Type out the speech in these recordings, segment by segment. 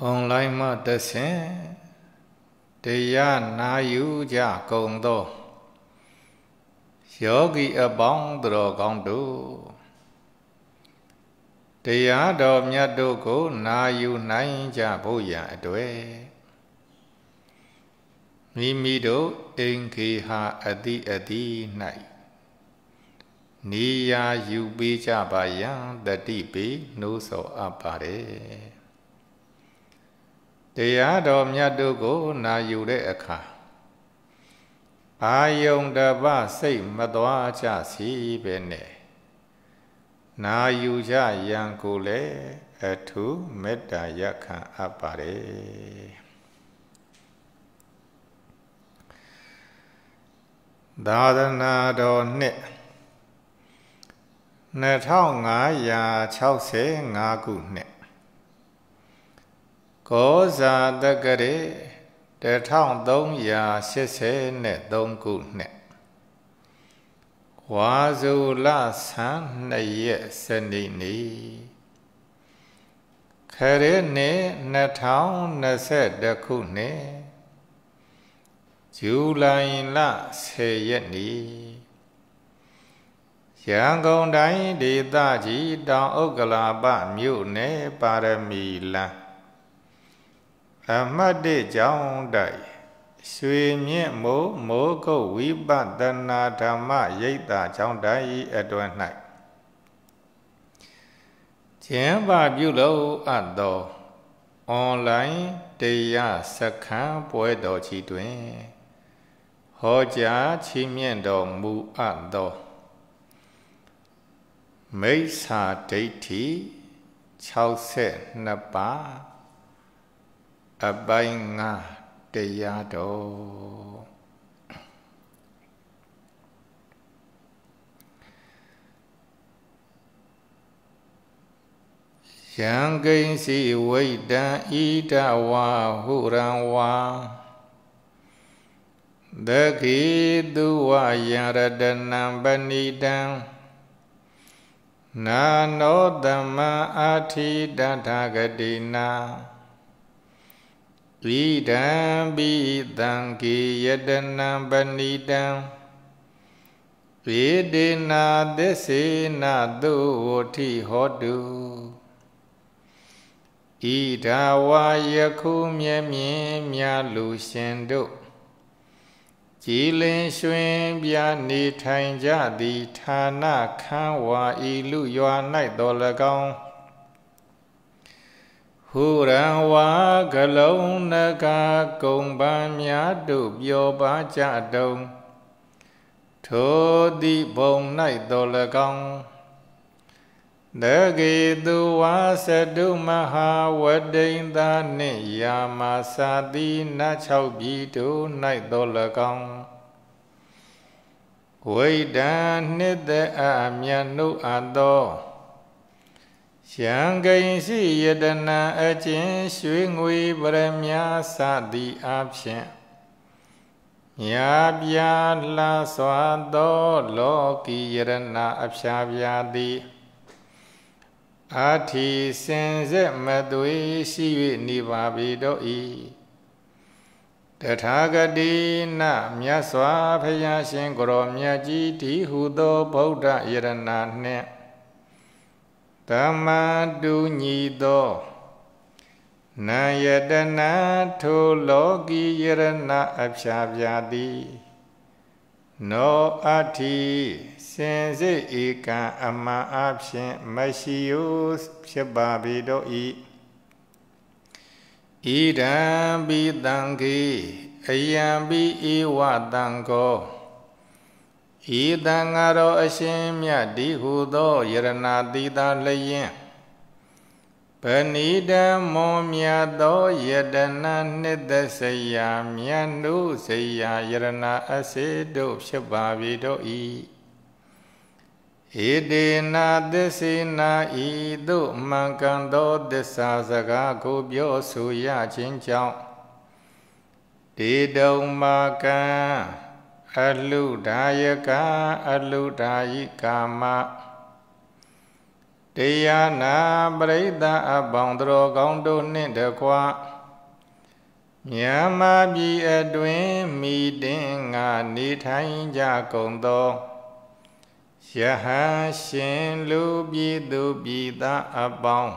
အွန်လိုင်းမှတဆင်တရားနာယူကြကုန်သောယောဂီအပေါင်းတော်ကောင်းတို့တရားတော်မြတ်တို့ကိုနာယူနိုင်ကြဖို့ရန်အတွေ့မိမိတို့အင်ခေဟာအတိအတိ၌နေရာယူပေးကြပါယံတတိပေနှိုးဆော်အပ်ပါတယ်တရားတော်မြတ်တို့ကိုနာယူတဲ့အခါအာယုံတပစိတ်မသွားကြစီပဲနဲ့နာယူကြရန်ကိုလည်းအထုမေတ္တာရခံအပ်ပါတယ်သာသနာတော်နှစ်2565ခုနှစ်ကောဇာတက္ကရေ1383ခုနှစ်ဝါဇုလဆန်းနှစ်ရက်စနေနေ့ခရဲနှစ်2022ခုနှစ်ဇူလိုင်လ10ရက်နေ့ရန်ကုန်တိုင်းဒေသကြီးတောင်ဥက္ကလာပမြို့နယ်ပါရမီလန်းအမတ်တေကြောင့်တိုက်ရွှေမြင့်မိုးမိုးကုတ်ဝိပဒနာဓမ္မရိတ်တာကြောင့်တိုက်အတွင်၌ကျင်းပပြုလုပ်အပ်သော online တရားစခန်းပွဲတော်ကြီးတွင်ဟောကြားချီးမြှင့်တော်မူအပ်သော မိစ္ဆာဒိဋ္ဌိ62ပါးအပိုင်းငါတရားတော်ယံကိဉ္စီဝိတံဣဒဝါဟုရံဝါသကိတုဝယံရတနံပဏိတံနာနောတမအာထိတထာဂတိနာဣဒံပိတံကေယတနံပဏိတံဝေဒေနာသစ္စေနာသုဝတိဟောတုဣဒဝါယခုမြဲမြင်မြလူရှင်တို့ ကြည်လင်ရွှင်ပြနေထိုင်ကြသည်ဌာနခန်းဝါဤလူရွာ၌တော်၎င်းဟူရံဝါကလုံးနကကုံပန်းများတို့ပျော်ပါကြတုံထိုတိဘုံ၌တော်၎င်းတကေသူဝါစတုမဟာဝတိန်သာနှင့်ယာမစာတိနတ်၆ပြည်တို့၌တော်၎င်းဝိဒံနှစ်သက်အမြန်နှုတ်အပ်သောရံကိဉ္စီယတနာအကျဉ်ရွှေငွေ ပရမြာစသည်အဖြင့်မြာပြာလှစွာသော လောကီယရဏအဖျားပြာသည်အာထီစင်ဆက်မသွေရှိ၍နေပါပြီတော့ဤတထာဂတိနမြတ်စွာဘုရားရှင်ကိုရောမြတ်ကြီးတည်ဟူသောဗုဒ္ဓယရဏနှင့်တမတုညီသောနာယတနာထိုလောကီယရဏအဖျားပြာသည်နောအတ္ထိစင်စစ်ဧကံအမှန်အဖြင့်မရှိယဖြစ်ပါပေတော့ဤဣဒံပိတံခေအယံပိဧဝတံကောဤတန်ငါတော်အရှင်မြတ်ဒီဟုသောယရဏသီတာလျင်ပဏိတမောမြတ်သောယတနာနှစ်သက်စရာမြတ်နုစရာယရဏအစေတို့ဖြစ်ပါပြီတို့ဤဧတေနာသစ္စေနာဤသို့မှန်ကန်သောသစ္စာစကားကိုပြောဆိုရခြင်းကြောင့်တေတုံမာကံအလုဒာယကအလုဒာယိကာမတရားနာပရိသတ်အပေါင်းတော်ကောင်းတို့နှင့်တကွာမြန်မာပြည်အတွင်မိတင်ငါနေထိုင်ကြကုန်သောယဟန်ရှင်လူပြည်သူပြည်သားအပေါင်း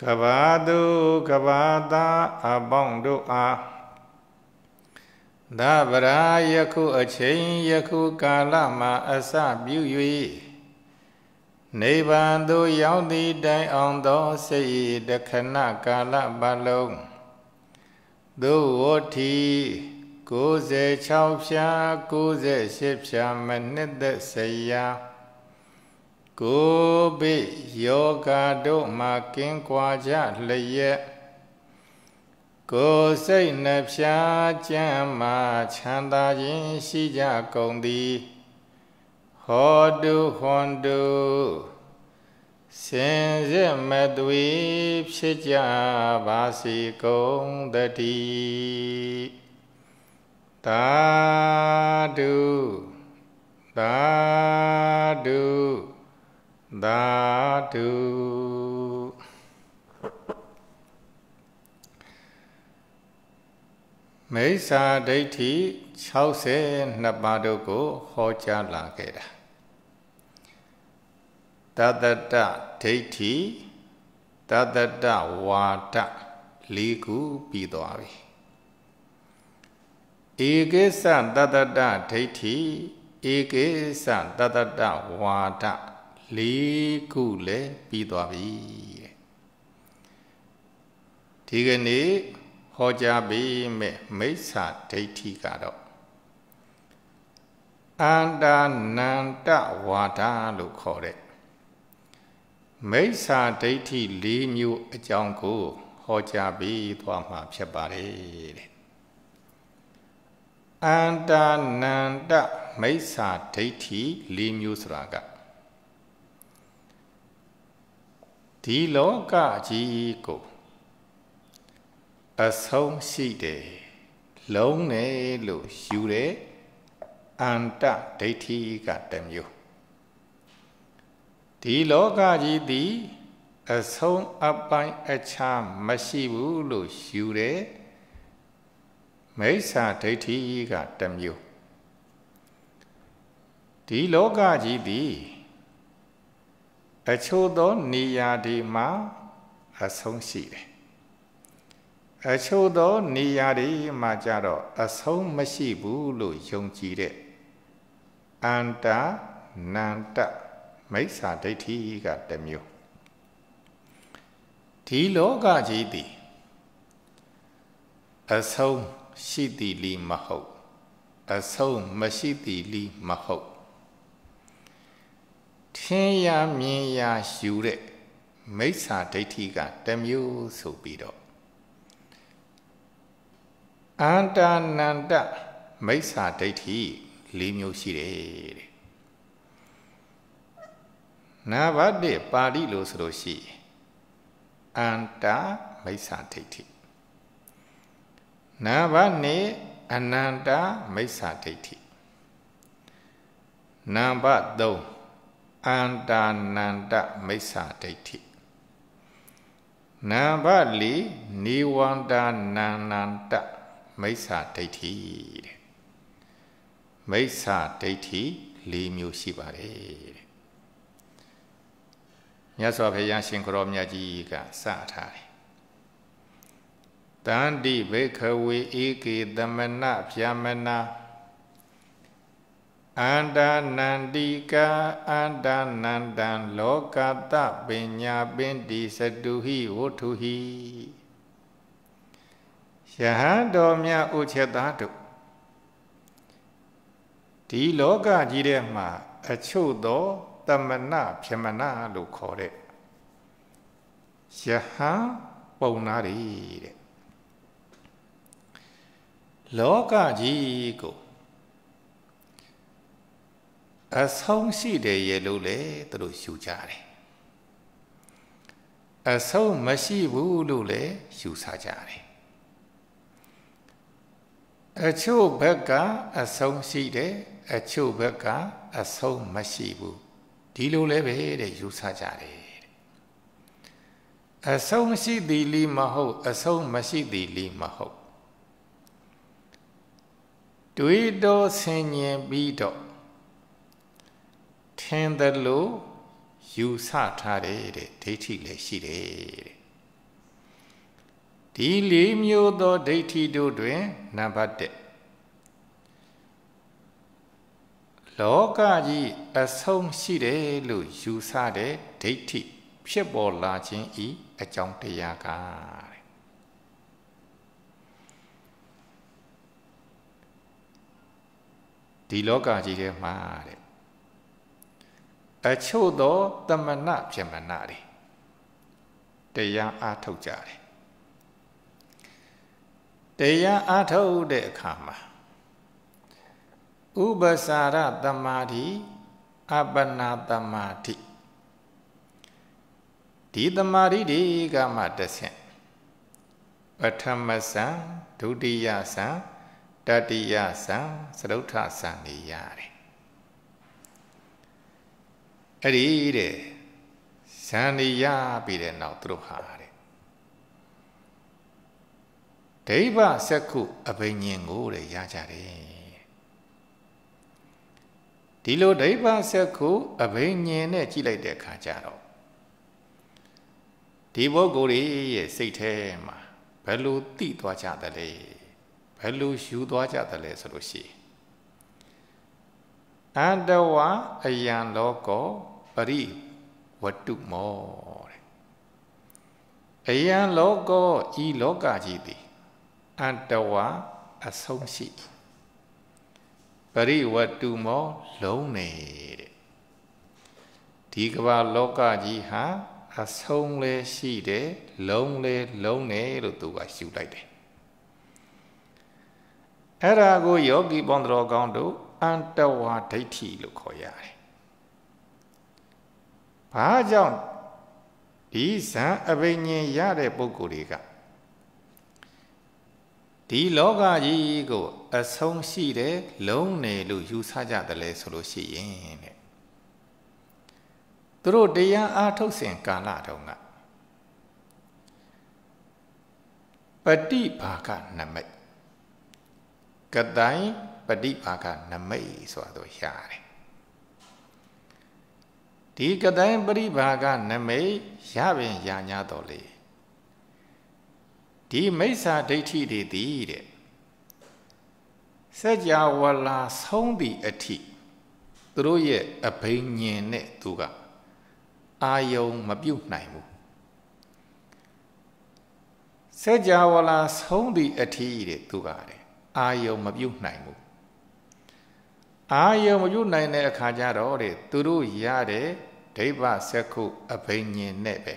ကဘာသူကဘာသားအပေါင်းတို့အားသဗရာယခု အချိန်ယခုကာလမှာအစပြု၍နိဗ္ဗာန်သို့ရောက်သည့်တိုင်အောင်သောစိတ်တခဏကာလပတ်လုံးသို့ဝတိ96ဖြာ98ဖြာမနှစ်သက်စရာကိုပိယောဂါတို့မှာကင်းကွာကြလျက်ကိုယ်စိတ်နှဖျားကြမ်းမာချမ်းသာခြင်းရှိကြကုန်သည်ဟောတုဟွန်တုစင်စစ်မသွေဖြစ်ကြပါစေကုန်တတိသာဓုသာဓုသာဓုမိစ္ဆာဒိဋ္ဌိ62ပါးတို့ကိုဟောကြားလာခဲ့တာတတတဒိဋ္ဌိတတတဝါဒ၄ခုပြီးသွားပြီဧကိစ္စတတတဒိဋ္ဌိဧကိစ္စတတတဝါဒ၄ခုလည်းပြီးသွားပြီတဲ့ဒီကနေ့ဟောကြားပေးမဲ့မိစ္ဆာဒိဋ္ဌိကတော့အန္တာနန္တဝါဒလို့ခေါ်တဲ့မိစ္ဆာဒိဋ္ဌိ၄မျိုးအကြောင်းကိုဟောကြားပေးသွားမှာဖြစ်ပါတယ်တဲ့အန္တာနန္တမိစ္ဆာဒိဋ္ဌိ၄မျိုးဆိုတာကဒီလောကကြီးကိုအဆုံးရှိတယ်လုံးတယ်လို့ယူတယ်အန္တဒိဋ္ဌိကတမျိုးဒီလောကကြီးသည် အဆုံးအပိုင်းအခြားမရှိဘူးလို့ယူတယ်မိစ္ဆာဒိဋ္ဌိကတမျိုးဒီလောကကြီးသည်အချို့သောနေရာတွေမှာအဆုံးရှိတယ်အချို့သောနေရာတွေမှာကြတော့အဆုံးမရှိဘူးလို့ယုံကြည်တဲ့အန္တနန္တမိစ္ဆာဒိဋ္ဌိကတစ်မျိုးဒီလောကကြီးသည်အဆုံးရှိသည်လီမဟုတ်အဆုံးမရှိသည်လီမဟုတ်ထင်းရမြင်ရယူတဲ့မိစ္ဆာဒိဋ္ဌိကတစ်မျိုးဆိုပြီးတော့အန္တာနန္တမိစ္ဆာဒိဋ္ဌိ၄မျိုးရှိတယ်တဲ့နာဘတိပါဠိလိုဆိုလို့ရှိအန္တာမိစ္ဆာဒိဋ္ဌိနာဘနေအနန္တာမိစ္ဆာဒိဋ္ဌိနာဘ3အန္တာနန္တမိစ္ဆာဒိဋ္ဌိနာဘ4နေဝန္တာနန္တမိစ္ဆာဒိဋ္ဌိတဲ့မိစ္ဆာဒိဋ္ဌိ၄မျိုးရှိပါတယ်တဲ့မြတ်စွာဘုရားရှင်ခရောမြတ်ကြီးကစထားတယ်တန္တိဘိခဝေဧကေတမနဗျာမနာအန္တာနန္တိကာအန္တာနန္တံလောကတပညာပင်တိစတုဟိဝုထုဟိယဟန်တော်မြတ်ဥချက်သားတို့ဒီလောကကြီးထဲမှာအချို့သောတမနဖြမနလို့ခေါ်တဲ့ယဟန်ပုံနာတွေတဲ့လောကကြီးကို အဆုံးရှိတယ်ရဲ့လို့လေသူတို့ယူကြတယ်အဆုံးမရှိဘူးလို့လည်းယူဆကြတယ်အချို့ဘက်ကအဆုံးရှိတယ်အချို့ဘက်ကအဆုံးမရှိဘူးဒီလိုလည်းပဲတဲ့ယူဆကြတယ်အဆုံးရှိသည်လီမဟုတ် အဆုံးမရှိသည်လီမဟုတ် တွေးတော်ဆင်ញင်ပြီးတော့ထင်သလို ယူဆထားတယ်တဲ့ဒိဋ္ဌိလည်းရှိတယ်တဲ့ဒီလေးမျိုးသောဒိဋ္ဌိတို့တွင်နံပါတ်1လောကကြီးအဆုံးရှိတယ်လို့ယူဆတဲ့ဒိဋ္ဌိဖြစ်ပေါ်လာခြင်းဤအကြောင်းတရားကဒီလောကကြီးထဲမှာတဲ့အချို့သောတမဏဗြဟ္မဏတွေတရားအားထုတ်ကြတယ်တရားအထုတ်တဲ့အခါမှာဥပ္ပစာရတမာတိအပ္ပနာတမာတိဒီတမာတိတွေကမှတဆင့်ပထမဆံဒုတိယဆံတတိယဆံသရုတ်ထဆံနေရတယ်အဲ့ဒီတဲ့ဆံနေရပြီးတဲ့နောက်သူတို့ဟာဒိဗ္ဗစက္ခုအဘိညာဉ်ကိုတဲ့ရကြတယ်ဒီလိုဒိဗ္ဗစက္ခုအဘိညာဉ်နဲ့ကြည့်လိုက်တဲ့အခါကျတော့ဒီပုဂ္ဂိုလ်ရဲ့စိတ်ထဲမှာဘယ်လိုတိသွားကြသလဲဘယ်လိုယူသွားကြသလဲဆိုလို့ရှိအန္တဝအယံလောကော ပရိဝတ္တုမောတဲ့အယံလောကောဤလောကကြီးသည်အတ္တဝအဆုံးရှိပရိဝတုမောလုံးနေတဲ့ဒီကမ္ဘာလောကကြီးဟာအဆုံးလဲရှိတယ်လုံးလဲလုံးနေလို့သူကယူလိုက်တယ်အဲ့ဒါကိုယောဂီဘုံတော်ကောင်းတို့အန္တဝါဒိဋ္ဌိလို့ခေါ်ရတယ်။ဘာကြောင့်ဒီဇံအဘိညာဉ်ရတဲ့ပုဂ္ဂိုလ်တွေကဒီလောကကြီးကို အဆုံးရှိတယ်လုံးနေလို့ယူဆကြတယ်လေဆိုလို့ရှိရင်တဲ့သူတို့တရားအားထုတ်စဉ်ကာလတုန်းကပฏิဘာကနမိတ်ကတိုင်ပฏิဘာကနမိတ်ဆိုတာတို့ရတယ်ဒီကတိုင်ပฏิဘာကနမိတ်ရပင်ရညာတော်လေဒီမိစ္ဆာဒိဋ္ဌိတွေသည်တဲ့စัจ java လာဆုံးသည့်အထိသူတို့ရဲ့အဘိညာဉ်နဲ့သူက အာယုံမပြုတ်နိုင်ဘူးစัจ java လာဆုံးသည့်အထိတဲ့သူကတဲ့အာယုံမပြုတ်နိုင်ဘူးအာယုံမပြုတ်နိုင်တဲ့အခါကျတော့တဲ့သူတို့ရတဲ့ဒိဗ္ဗစက္ခုအဘိညာဉ်နဲ့ပဲ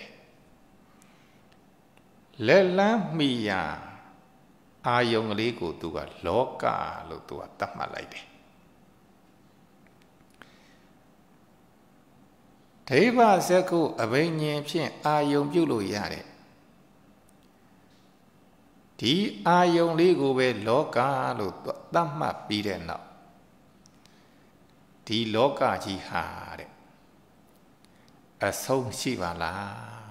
လက်လန်းမိရာအာယုံကလေးကိုသူကလောကလို့သူကတတ်မှတ်လိုက်တယ်ဒိဗ္ဗဇက်ကိုအဘိညာဉ်ဖြင့်အာယုံ ပြုလို့ရတယ်ဒီအာယုံလေးကိုပဲလောကလို့သတ်မှတ်ပြီးတဲ့နောက်ဒီလောကကြီးဟာတဲ့အဆုံးရှိပါလား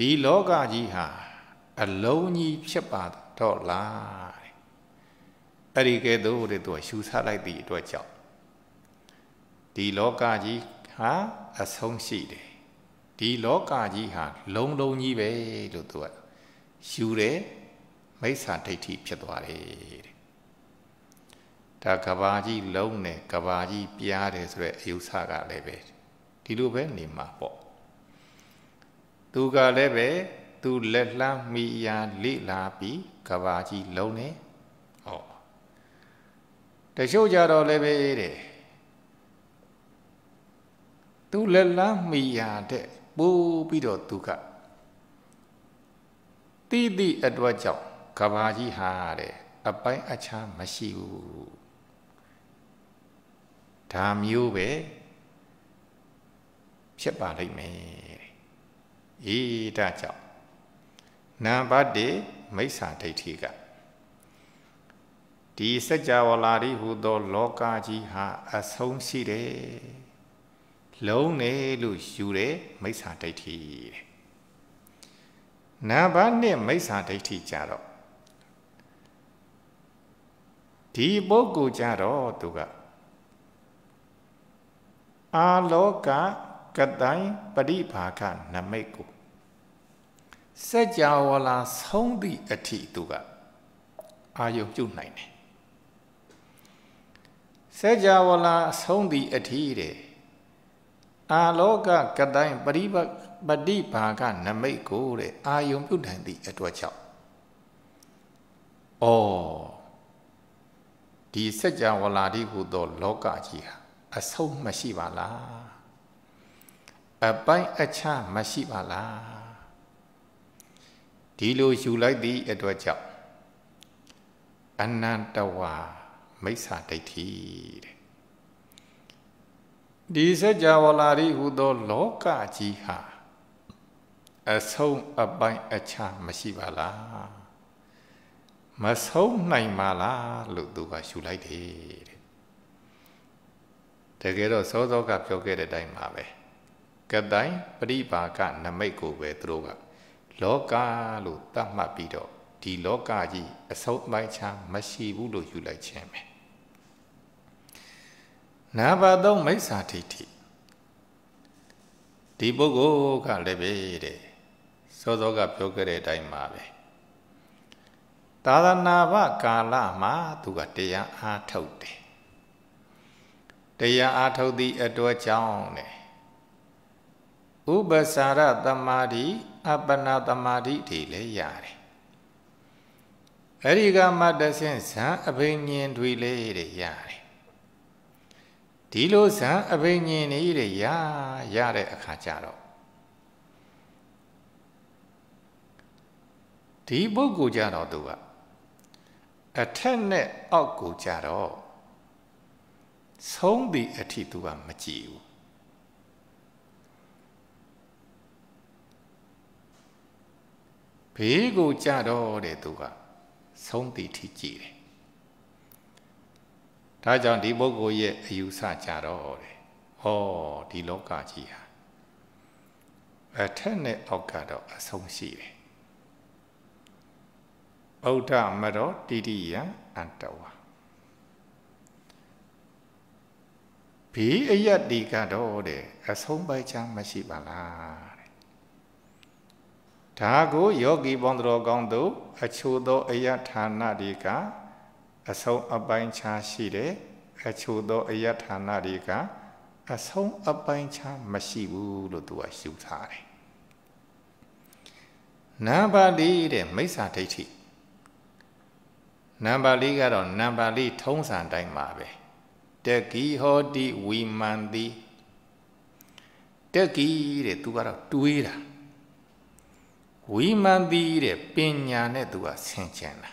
ဒီလောကကြီးဟာ အလုံးကြီးဖြစ်ပါတော့လားအဲ့ဒီကဲသို့တဲ့သူကရှူဆလိုက်သည့်အတွက်ကြောင့်ဒီလောကကြီးဟာအဆုံးရှိတယ်ဒီလောကကြီးဟာ လုံးလုံးကြီးပဲလို့သူကယူတယ်မိစ္ဆာဒိဋ္ဌိဖြစ်သွားတယ်တဲ့ဒါကဘာကြီးလုံးတယ်ကဘာကြီးပြားတယ်ဆိုရဲအယုဆကလည်းပဲဒီလိုပဲနေမှာပေါ့သူကလည်းပဲသူလက်လှမ်းမိရာလိလာပြီးကဘာကြီးလုံးနေဟောတချို့ကြတော့လည်းပဲတဲ့သူလက်လှမ်းမိရာတဲ့ပို့ပြီးတော့သူကတိတိအတွက်ကြောင့်ကဘာကြီးဟာတဲ့အပိုင်းအခြားမရှိဘူးဒါမျိုးပဲဖြစ်ပါလိမ့်မယ်အေးဒါကြောင့်နာဘတ်တိမိစ္ဆာဒိဋ္ဌိကဒီစัจ java လာတိဟူသော လောကကြီးဟာ အဆုံးရှိတယ်လုံးနေလို့ယူတယ်မိစ္ဆာဒိဋ္ဌိတဲ့နာဘနဲ့မိစ္ဆာဒိဋ္ဌိကြတော့ဒီပုဂ္ဂိုလ်ကြတော့သူကအာလောကကတိုင်းပရိဘာကနမိတ်ကိုစัจ java လာဆုံးသည့်အထိသူကအာယုံပြုတ်နိုင်တယ်စัจ java လာဆုံးသည့်အထိတဲ့အာလောကကတိုင်းပရိပฏิဘာကနမိတ်ကိုတဲ့အာယုံပြုတ်နိုင်သည့်အတွက်ကြောင့်ဩဒီစัจ java လာဒီဟူသော လောကကြီးဟာအဆုံးမရှိပါလားအပိုင်းအခြားမရှိပါလားဒီလိုယူလိုက်သည့်အတွက်ကြောင့်အနန္တဝါမိစ္ဆာဒိဋ္ဌိတဲ့ဒီစัจ java လာရီဟူသောလောကကြီးဟာအဆုံးအပိုင်အခြားမရှိပါလားမဆုံးနိုင်ပါလားလို့သူကယူလိုက်တယ်တကယ်တော့စောစောကပြောခဲ့တဲ့အတိုင်းပါပဲကတိုင်းပရိပါက နမိတ်ကိုပဲသူတို့ကလောကလို့သတ်မှတ်ပြီးတော့ဒီလောကကြီးအဆုတ်ပိုင်းချမရှိဘူးလို့ယူလိုက်ခြင်းပဲနာဘာသုံးမိစ္ဆာဒိဋ္ဌိဒီပုဂ္ဂိုလ်ကလည်းပဲတဲ့စောစောက ပြောခဲ့တဲ့အတိုင်းပါပဲသာသနာ့ဘကာလမှာသူကတရားအားထုတ်တယ်တရားအားထုတ်သည့်အတွက်ကြောင့်တဲ့ဥပ္ပစာရတမာတိအပ္ပနာတမာတိတွေလည်းရတယ်အဲဒီကမှတဆင့်ဇံအဘိညာဉ်တွေလည်းရတယ်ဒီလိုဇံအဘိညာဉ်တွေရရတဲ့အခါကျတော့ဒီပုဂ္ဂိုလ်ကြတော့သူကအထက်နဲ့အောက်ကိုကြတော့သုံးသည့်အထိသူကမကြည့်ဘူးဘေးကိုကြတော့တဲ့သူကဆုံးတည်ထိကြည်တယ်ဒါကြောင့်ဒီပုဂ္ဂိုလ်ရဲ့အယူဆကြတော့တယ်ဩဒီလောကကြီးဟာအထက်နဲ့အောက်ကတော့အဆုံးရှိတယ်ဗုဒ္ဓမရောတိတိယအတဝါဘေးအရတ်ဒီကတော့တဲ့အဆုံးပိုက်ချမရှိပါလားဒါကိုယောဂီဘုံတော်ကောင်းသူအချို့သောအယဌာဏတွေက အဆုံးအပိုင်းခြားရှိတယ်အချို့သောအယဌာဏတွေက အဆုံးအပိုင်းခြားမရှိဘူးလို့သူကယူဆတယ်နံပါတ်၄တဲ့မိစ္ဆာဒိဋ္ဌိနံပါတ်၄ကတော့နံပါတ်၄ထုံးစံတိုင်းပါပဲတကီဟောတိဝီမန္တိတကီတဲ့သူကတော့တွေးတာဝိမန္တိတဲ့ပညာနဲ့သူကဆင်ခြင်တာ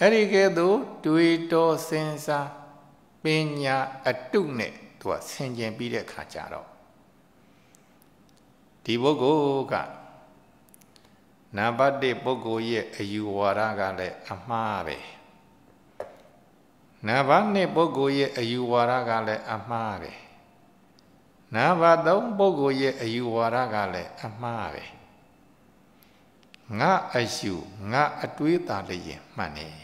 အဲ့ဒီကဲသို့တွေးတော်စဉ်းစားပညာအတုနဲ့သူကဆင်ခြင်ပြီးတဲ့ခါကြတော့ဒီပုဂ္ဂိုလ်ကနံပါတ်1ပုဂ္ဂိုလ်ရဲ့အယူဝါဒကလည်းအမှားပဲနံပါတ်2ပုဂ္ဂိုလ်ရဲ့အယူဝါဒကလည်းအမှားပဲနံပါတ်3ပုဂ္ဂိုလ်ရဲ့အယူဝါဒကလည်းအမှားပဲငါအယူငါအတွေးသာလျင်မှန်တယ်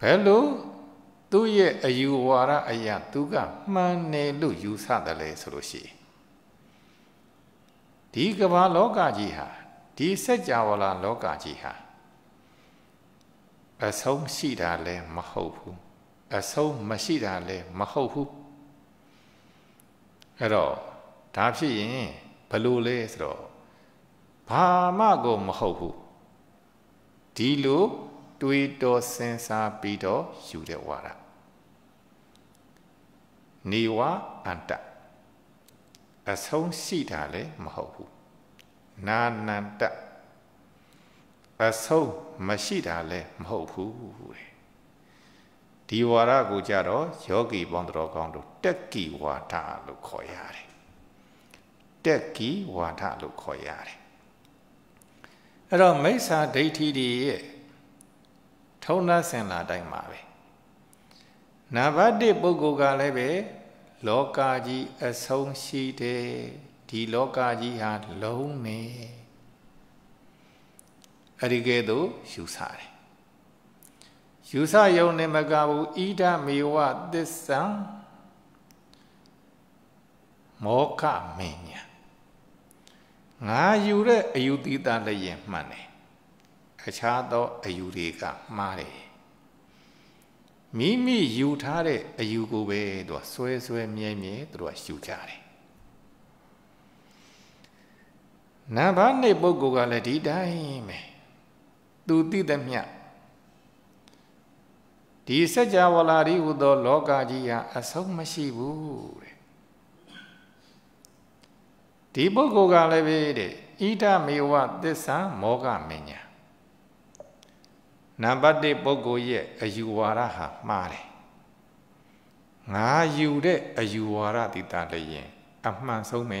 ဘယ်လိုသူ့ရဲ့အယူဝါဒအရာ သူက မှန်တယ်လို့ယူဆတယ်လေဆိုလို့ရှိရင်ဒီကမ္ဘာလောကကြီးဟာဒီစัจ java လာ လောကကြီးဟာအဆုံးရှိတာလည်းမဟုတ်ဘူးအဆုံးမရှိတာလည်းမဟုတ်ဘူးအဲ့တော့ဒါဖြစ်ရင်ဘလို့လဲဆိုတော့ဘာမှကို မဟုတ်ဘူးဒီလိုတွေးတော်စဉ်းစားပြီးတော့ယူတဲ့ဝါဒနေဝအန္တအဆုံးရှိတာလည်းမဟုတ်ဘူးနာနန္တအဆုံးမရှိတာလည်းမဟုတ်ဘူးတဲ့ဒီဝါရကိုကြတော့ယောဂီပေါင်းတော်ကောင်းတို့တက်ကီဝါဒလို့ခေါ်ရတယ်တက်ကီဝါဒလို့ခေါ်ရတယ်အဲ့တော့မိစ္ဆာဒိဋ္ဌိတွေရဲ့ထုံနှဆင်လာတိုင်းမှာပဲနာဘတိပုဂ္ဂိုလ်ကလည်းပဲလောကကြီးအဆုံးရှိတယ်ဒီလောကကြီးဟာလုံးနေအဲ့ဒီကဲသို့ယူဆတယ်ယူဆယုံနေမကဘူးဣဒမေဝသစ္ဆံမောကမင်းညာငါယူတဲ့အယူသီးသားလည်းရင်မှန်တယ်အခြားသောအယူတွေကမှားတယ်မိမိယူထားတဲ့အယူကိုပဲသူကဆွဲဆွဲမြဲမြဲသူကယူကြတယ်နံပါတ်2ပုဂ္ဂိုလ်ကလည်းဒီတိုင်းပဲသူသိသမျှဒီစัจ java လာဒီဟူသော လောကကြီးဟာအဆုံးမရှိဘူးတဲ့ဒီပုဂ္ဂိုလ်ကလည်းပဲတဲ့ဣဒမေဝသစ္စာမောဂမညာနံပါတ်1ပုဂ္ဂိုလ်ရဲ့အယူဝါဒဟာမှားတယ်ငါယူတဲ့အယူဝါဒတိတာလည်းရင် အမှန်ဆုံးပဲ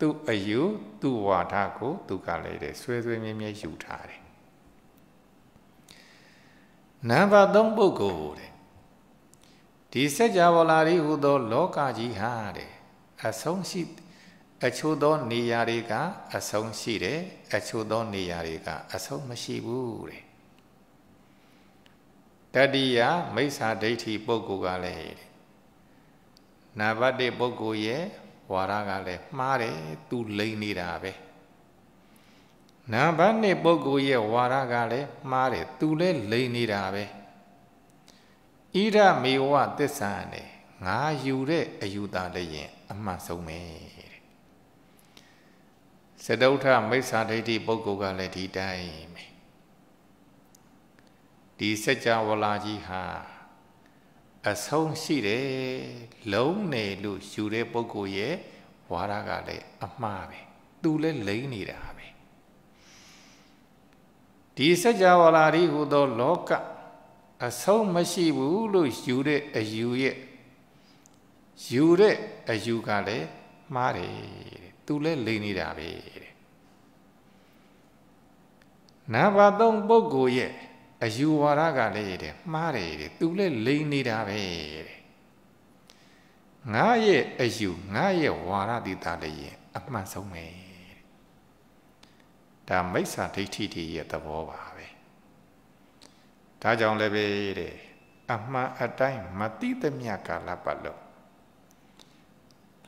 သူ့အယူသူ့ဝါဒကိုသူကလည်းတဲ့ဆွဲဆွဲမြဲမြဲယူထားတယ်နံပါတ်3ပုဂ္ဂိုလ်တဲ့ဒီစัจ java လာရီဟူသောလောကကြီးဟာတဲ့အဆုံးရှိအချို့သောနေရာတွေကအဆုံးရှိတယ်အချို့သောနေရာတွေကအဆုံးမရှိဘူးတဲ့တတိယမိစ္ဆာဒိဋ္ဌိပုဂ္ဂိုလ်ကလည်းနာဘတ်တိပုဂ္ဂိုလ်ရဲ့ဝါရကလည်းမှားတယ်သူလိန်နေတာပဲနံပါတ်2ပုဂ္ဂိုလ်ရဲ့ဝါရကလည်းမှားတယ်သူလည်းလိန်နေတာပဲဣဒမေဝသစ္ဆာနဲ့ငါယူတဲ့အယူသားလည်းရင် အမှန်ဆုံးပဲတဲ့စတုထမိစ္ဆာဒိဋ္ဌိပုဂ္ဂိုလ်ကလည်းဒီတိုင်းပဲဒီစัจ java လာကြီးဟာ အဆုံးရှိတယ်လုံးနေလို့ယူတဲ့ပုဂ္ဂိုလ်ရဲ့ဝါရကလည်းအမှားပဲသူလည်းလိမ့်နေတာဒီစကြဝဠာဤဟူသော လောကအဆုံးမရှိဘူးလို့ယူတဲ့အယူရဲ့ယူတဲ့အယူကလည်းမှားတယ်တဲ့သူလည်းလိန်နေတာပဲတဲ့နာဘာသုံးပုဂ္ဂိုလ်ရဲ့အယူဝါဒကလည်းတဲ့မှားတယ်တဲ့သူလည်းလိန်နေတာပဲတဲ့ငါရဲ့အယူငါရဲ့ဝါဒတိတာလည်းအမှန်ဆုံးပဲဒါမိစ္ဆာဒိဋ္ဌိတွေရဲ့သဘောပါပဲဒါကြောင့်လည်းပဲတဲ့အမှန်အတိုင်းမတိသမျှကာလပတ်လုံး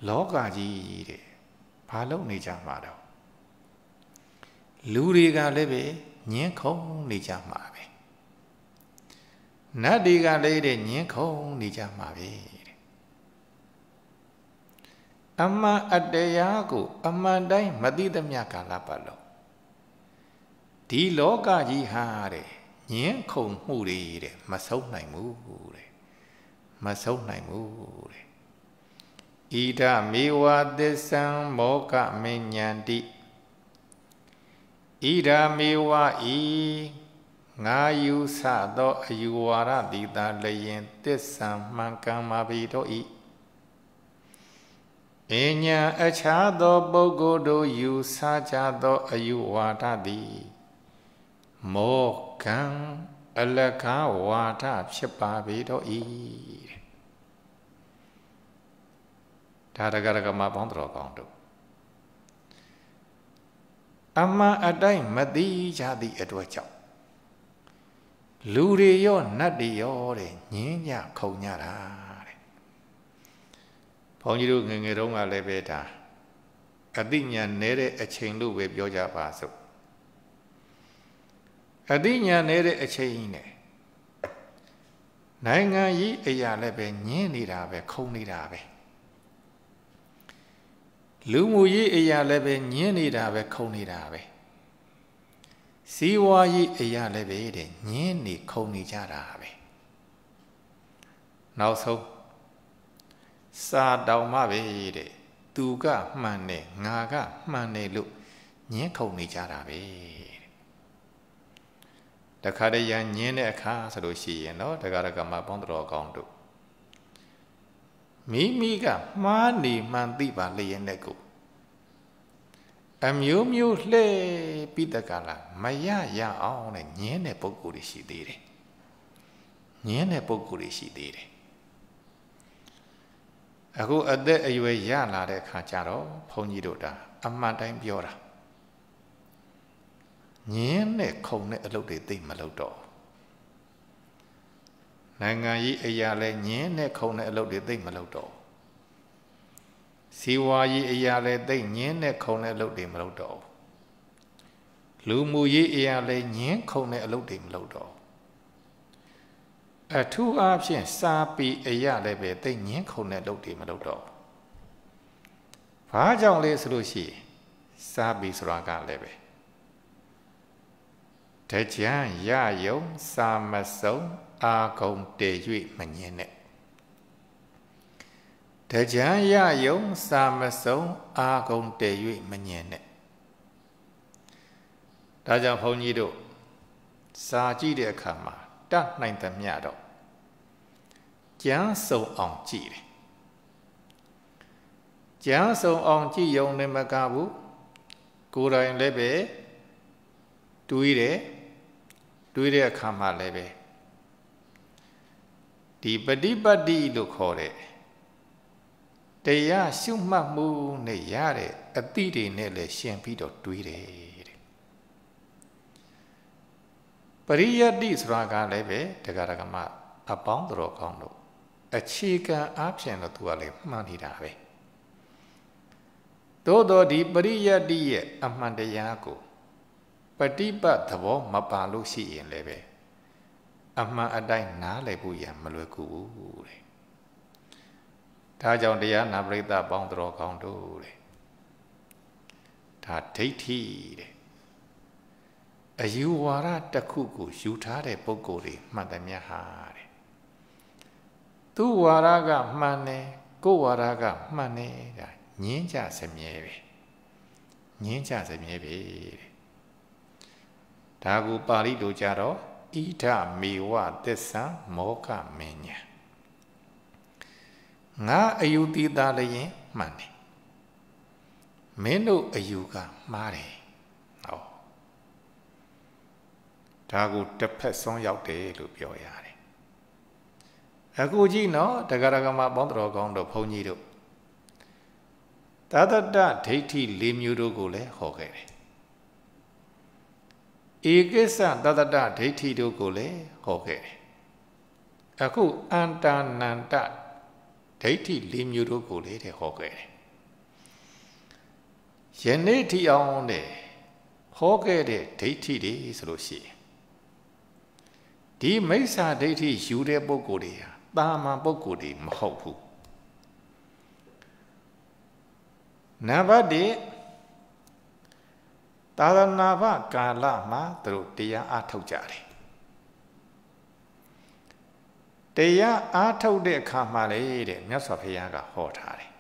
လောကကြီးတဲ့ဘာလုပ်နေကြမှာတော့လူတွေကလည်းပဲညင်းခုံနေကြမှာပဲနတ်တွေကလည်းတဲ့ညင်းခုံနေကြမှာပဲအမှန်အတရားကို အမှန်တိုင်းမတိသမျှကာလပတ်လုံးဒီလောကကြီးဟာတဲ့ညင်းခုန်မှုတွေတဲ့မဆုံးနိုင်ဘူးတဲ့မဆုံးနိုင်ဘူးတဲ့ဣဒမေဝသစ္စံမောကမေညန္တိဣဒမေဝဤငါယူဆသောအယူဝါဒတိတာလျင်သစ္စံမှန်ကံမာပိတို့ဤအညာအခြားသောပုဂ္ဂိုလ်တို့ယူဆကြသောအယူဝါဒသည်မောကံအလကားဝါဒဖြစ်ပါပေတော့ဤဒါတကရကမဘောင်းတော်ကောင်းတို့အမအတိုင်းမသိကြသည့်အတွက်ကြောင့်လူတွေရောနတ်တွေရောတဲ့ညင်းညခုံညတာတဲ့ဘုန်းကြီးတို့ငငယ်တုန်းကလည်းပဲဒါအတိညာနဲတဲ့အချိန်လို့ပဲပြောကြပါစို့အသိဉာဏ်နဲ့တဲ့အချိန်နဲ့နိုင်ငံကြီးအရာလည်းပဲညင်းနေတာပဲခုံနေတာပဲလူမှုရေးအရာလည်းပဲညင်းနေတာပဲခုံနေတာပဲစီးဝါးရေးအရာလည်းပဲတဲ့ညင်းနေခုံနေကြတာပဲနောက်ဆုံးစာတောင်မှပဲတဲ့သူကမှန်တယ်ငါကမှန်တယ်လို့ညင်းခုံနေကြတာပဲတခါတည်းရန်ညင်းတဲ့အခါဆိုလို့ရှိရင်တော့တရားရကမပေါင်းတော်ကောင်းတို့မိမိကမှားနေမှန်သိပါလျက်နဲ့ကိုအမျိုးမျိုးလှည့်ပြီးတကလာ မရရအောင်နဲ့ညင်းတဲ့ပုံကိုယ်တွေရှိသေးတယ်ညင်းတဲ့ပုံကိုယ်တွေရှိသေးတယ်အခုအသက်အရွယ်ရလာတဲ့အခါကျတော့ဘုန်းကြီးတို့ဒါအမှန်တိုင်းပြောတာညင်းနဲ့ခုံတဲ့အလုပ်တွေသိမလုပ်တော့နိုင်ငံရေးအရာလဲညင်းနဲ့ခုံတဲ့အလုပ်တွေသိမလုပ်တော့စီဝါရေးအရာလဲသိညင်းနဲ့ခုံတဲ့အလုပ်တွေမလုပ်တော့လူမှုရေးအရာလဲညင်းခုံတဲ့အလုပ်တွေမလုပ်တော့အထူးအားဖြင့်စာပေအရာလဲပဲသိညင်းခုံတဲ့အလုပ်တွေမလုပ်တော့ဘာကြောင့်လဲဆိုလို့ရှိရင်စာပေဆိုတာကလည်းပဲတကြံရယုံ စာမစုံ အာကုံတည်၍မငင်းနဲ့တကြံရယုံစာမစုံ အာကုံတည်၍မငင်းနဲ့ဒါကြောင့်ဘုန်းကြီးတို့စာကြည့်တဲ့အခါမှာတတ်နိုင်သမျှတော့ကျမ်းစုံအောင်ကြည့်တယ်ကျမ်းစုံအောင်ကြည့်ရုံနဲ့မကဘူးကိုယ်တိုင်လည်းပဲတွေးတယ်တွေးတဲ့အခါမှာလည်းပဲဒီပฏิပတ်တိလို့ခေါ်တဲ့တရားရှုမှတ်မှုနဲ့ရတဲ့အတိတွေနဲ့လည်းရှင်ပြီးတော့တွေးတယ်တဲ့ပရိယတ်တိဆိုတာကလည်းပဲတရားဓမ္မအပေါင်းတော်ကောင်းလို့အခြေခံအားဖြင့်တော့သူကလည်းမှန်နေတာပဲသို့တော်ဒီပရိယတ်တိရဲ့အမှန်တရားကိုပฏิပတ်သဘောမပါလို့ရှိရင်လည်းပဲအမှန်အတိုင်းနားလည်ဖို့ရမလွယ်ကူဘူးတဲ့ဒါကြောင့်တရားနာပရိသတ်ပေါင်းတော်ကောင်းတို့တဲ့ဒါဒိဋ္ဌိတဲ့အယူဝါဒတစ်ခုကိုယူထားတဲ့ပုံကိုယ်တွေမှန်တယ်မြတ်ဟာတဲ့သူ့ဝါဒကမှန်တယ်ကိုယ်ဝါဒကမှန်တယ်ဒါငင်းကြစမြဲပဲငင်းကြစမြဲပဲတဲ့ဒါကိုပါဠိလိုကြတော့ဣဒမေဝသစ္ဆံမောကမင်းညာငါအယူတီတာလျင် မှန်တယ်မင်းတို့အယူကမှားတယ်ဟောဒါကိုတစ်ဖက်ဆုံးရောက်တယ်လို့ပြောရတယ်အခုကြည့်နော်တဂရကမဘောင်းတော်ကောင်းတို့ဘုန်းကြီးတို့သတ္တဒိဋ္ဌိ၄မျိုးတို့ကိုလည်းဟောခဲ့တယ်ဧကိစ္စသတ္တတဒိဋ္ဌိတို့ကိုလည်းဟောခဲ့တယ်။အခုအန္တာနန္တဒိဋ္ဌိ၄မျိုးတို့ကိုလည်းဟောခဲ့တယ်။ယနေ့ထိအောင်တဲ့ဟောခဲ့တဲ့ဒိဋ္ဌိတွေဆိုလို့ရှိရင်ဒီမိစ္ဆာဒိဋ္ဌိယူတဲ့ပုဂ္ဂိုလ်တွေဟာတာမန်ပုဂ္ဂိုလ်တွေမဟုတ်ဘူး။နံပါတ်1သာသနာ့ဘကာလမှာသူတို့တရားအားထုတ်ကြတယ်တရားအားထုတ်တဲ့အခါမှာလေတဲ့မြတ်စွာဘုရားကဟောထားတယ်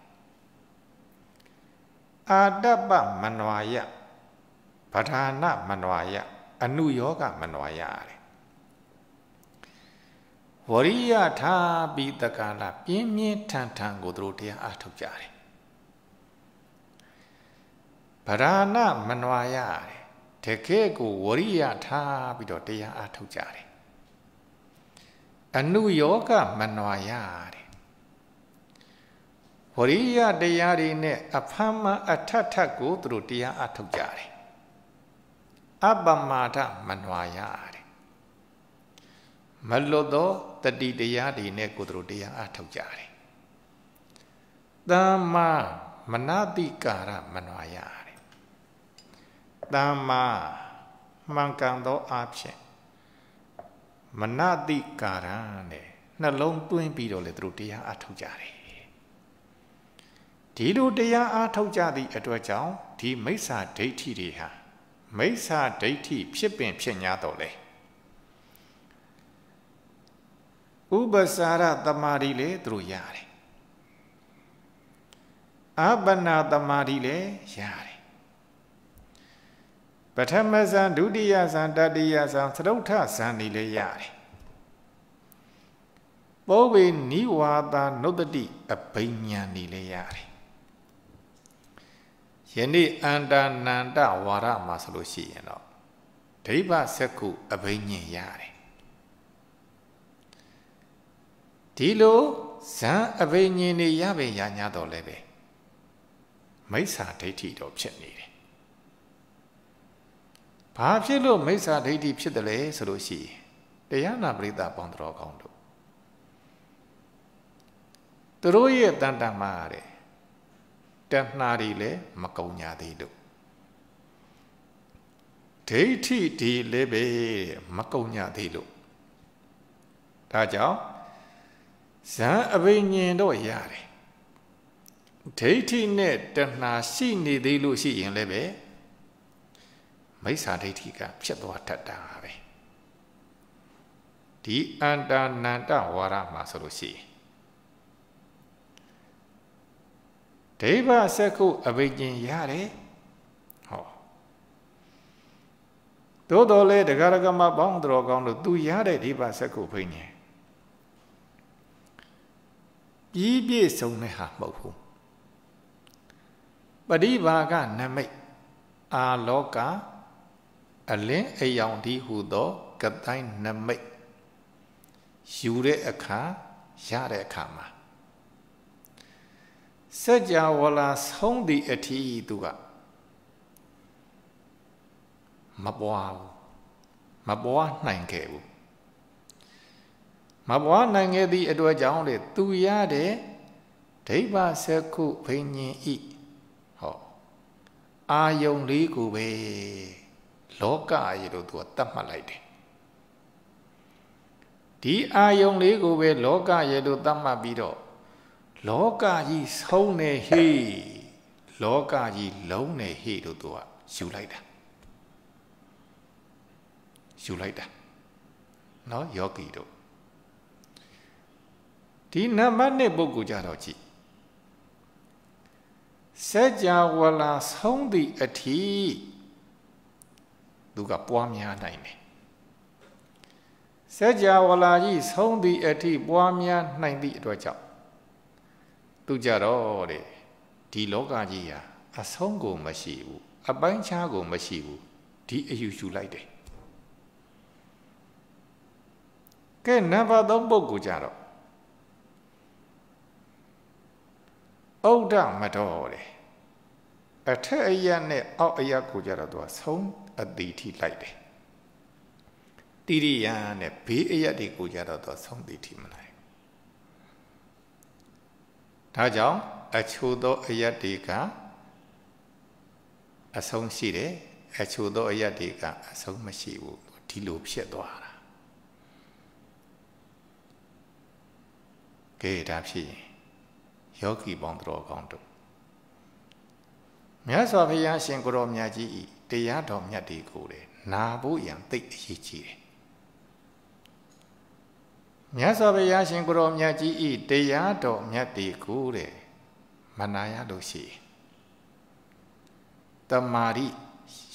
အာတ္တပမနွာယပဋ္ဌာနမနွာယအနုယောဂမနွာယတဲ့ဝရိယထားပြီးတက္ကလာပြင်းပြင်းထန်ထန်ကိုသူတို့တရားအားထုတ်ကြတယ်ဗราဏမနွာရတယ်တကယ်ကိုဝရိယထားပြီးတော့တရားအားထုတ်ကြတယ်အနုယောဂမနွာရတယ်ဝရိယတရားတွေနဲ့အဖမ်းမအထက်ထက်ကိုသူတို့တရားအားထုတ်ကြတယ်အပမာဒမနွာရတယ်မလွတ်သောတတိတရားတွေနဲ့ကိုသူတို့တရားအားထုတ်ကြတယ်သမ္မာမနတိကာရမနွာရတယ်တမ္မာမှန်ကန်သောအဖြစ်မနတိကာရံတဲ့နှလုံးသွင်းပြီးတော့လေသူတို့တရားအထုတ်ကြတယ်ဒီလိုတရားအားထုတ်ကြသည့်အတွက်ကြောင့်ဒီမိစ္ဆာဒိဋ္ဌိတွေဟာမိစ္ဆာဒိဋ္ဌိဖြစ်ပင်ဖြစ်냐တော့လေဥပ္ပစာရတမာတိလေသူတို့ရတယ်အပ္ပနာတမာတိလေရတယ်ပထမဇန်ဒုတိယဇန်တတိယဇန်သရုတ်ထဇန်နေလေရတယ်ပောဝေနိဝါတာနုတ္တိအဘိညာဏနေလေရတယ်ယနေ့အန္တနန္တဝါရမှာဆိုလို့ရှိရင်တော့ဒိဗ္ဗစက္ခုအဘိညာဉ်ရတယ်ဒီလိုဇံအဘိညာဉ်နေရပင်ရညာတော့လဲပဲမိစ္ဆာဒိဋ္ဌိတော့ဖြစ်နေဘာဖြစ်လို့မိစ္ဆာဒိဋ္ဌိဖြစ်တယ်လဲဆိုလို့ရှိရင်တရားနာပရိသတ်ပေါင်းတော်ကောင်းတို့သူတို့ရဲ့တန်တမာတဲ့တဏှာတွေလည်းမကုံညာသေးလို့ဒိဋ္ဌိဒီလည်းပဲမကုံညာသေးလို့ဒါကြောင့်ဇံအဘိညာဉ်တော့ရတယ်ဒိဋ္ဌိနဲ့တဏှာရှိနေသေးလို့ရှိရင်လည်းပဲမိစ္ဆာဒိဋ္ဌိကဖြစ်သွားတတ်တာပဲဒီအန္တာနန္တဝါရမှာဆိုလို့ရှိရင်ဒိဗ္ဗစက္ခုအဘိဉ္ဉ်ရတယ်ဟောသို့တော်လဲဒဂရကမပေါင်းတော်ကောင်းလို့သူရတဲ့ဒိဗ္ဗစက္ခုဘိဉ္ဉ်ပြီးပြည့်စုံတဲ့ဟာမဟုတ်ဘူးပရိဘာကနမိတ်အာလောကအလင်းအယောင်ဒီဟုသောကတိုင်းနမိတ်ယူတဲ့အခါရတဲ့အခါမှာစကြဝဠာဆုံးသည့်အထီးသူကမပွားဘူးမပွားနိုင်ခဲ့ဘူးမပွားနိုင်ခဲ့သည့်အတွက်ကြောင့်လေသူရတဲ့ဒိဗ္ဗစက္ခုဖိညင်ဤဟောအာယုံလေးကိုပဲလောကရေလို့သူကတတ်မှတ်လိုက်တယ်ဒီအာယုံလေးကိုပဲလောကရေလို့တတ်မှတ်ပြီးတော့လောကကြီးဆုံးနေဟေးလောကကြီး လုံးနေဟေးလို့သူကယူလိုက်တာယူလိုက်တာเนาะယောဂီတို့ဒီနံပါတ်1ပုဂ္ဂိုလ်ကြတော့ကြည့်စัจ java လာ ဆုံးသည့်အထီးသူကပွားများနိုင်တယ်စัจ java လာကြီးဆုံးသည့်အထိပွားများနိုင်သည့်အတွက်ကြောင့်သူကြတော့တဲ့ဒီလောကကြီးဟာအဆုံးကိုမရှိဘူးအပိုင်းခြားကိုမရှိဘူးဒီအယူယူလိုက်တယ်ကဲနံပါတ်3ပုဂ္ဂိုလ်ကြတော့ဩဒ္ဓမတော်တယ်အထက်အရနဲ့အောက်အရကိုကြတော့သူကဆုံးအတိထိလိုက်တယ်တိရိယာနဲ့ဘေးအရက်တွေကိုကြတော့တော့ဆုံးတိထိမလိုက်ဒါကြောင့်အချို့သောအရက်တွေက အဆုံးရှိတယ်အချို့သောအရက်တွေကအဆုံးမရှိဘူးဒီလိုဖြစ်သွားတာကဲဒါဖြစ်ရင်ယောဂီပေါင်းတော်ကောင်းတို့မြတ်စွာဘုရားရှင်ကိုရောမြတ်ကြီးဤတရားတော်မြတ်တွေကိုလည်းနာဖို့ရန်သိအရေးကြီးတယ်မြတ်စွာဘုရားရှင်ကိုရောမြတ်ကြီးဤတရားတော်မြတ်တွေကိုတဲ့မနာရလို့ရှိရင်တမာရီ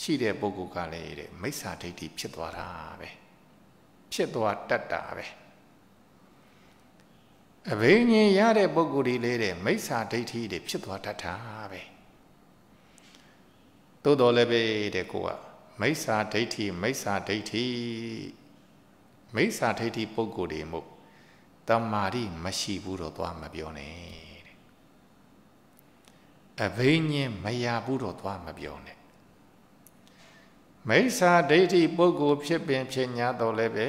ရှိတဲ့ပုဂ္ဂိုလ်ကလည်းတဲ့မိစ္ဆာဒိဋ္ဌိဖြစ်သွားတာပဲဖြစ်သွားတတ်တာပဲအဘိညာရတဲ့ပုဂ္ဂိုလ်တွေလည်းတဲ့မိစ္ဆာဒိဋ္ဌိတွေဖြစ်သွားတတ်တာပဲသို့တော်လည်းပဲတဲ့ကိုကမိစ္ဆာဒိဋ္ဌိမိစ္ဆာဒိဋ္ဌိမိစ္ဆာဒိဋ္ဌိပုဂ္ဂိုလ်တွေမို့တမာတိမရှိဘူးတော့သွားမပြောနဲ့တဲ့အဘိညာဉ်မရဘူးတော့သွားမပြောနဲ့မိစ္ဆာဒိဋ္ဌိပုဂ္ဂိုလ်ဖြစ်ပင်ဖြစ်ညာတော့လည်းပဲ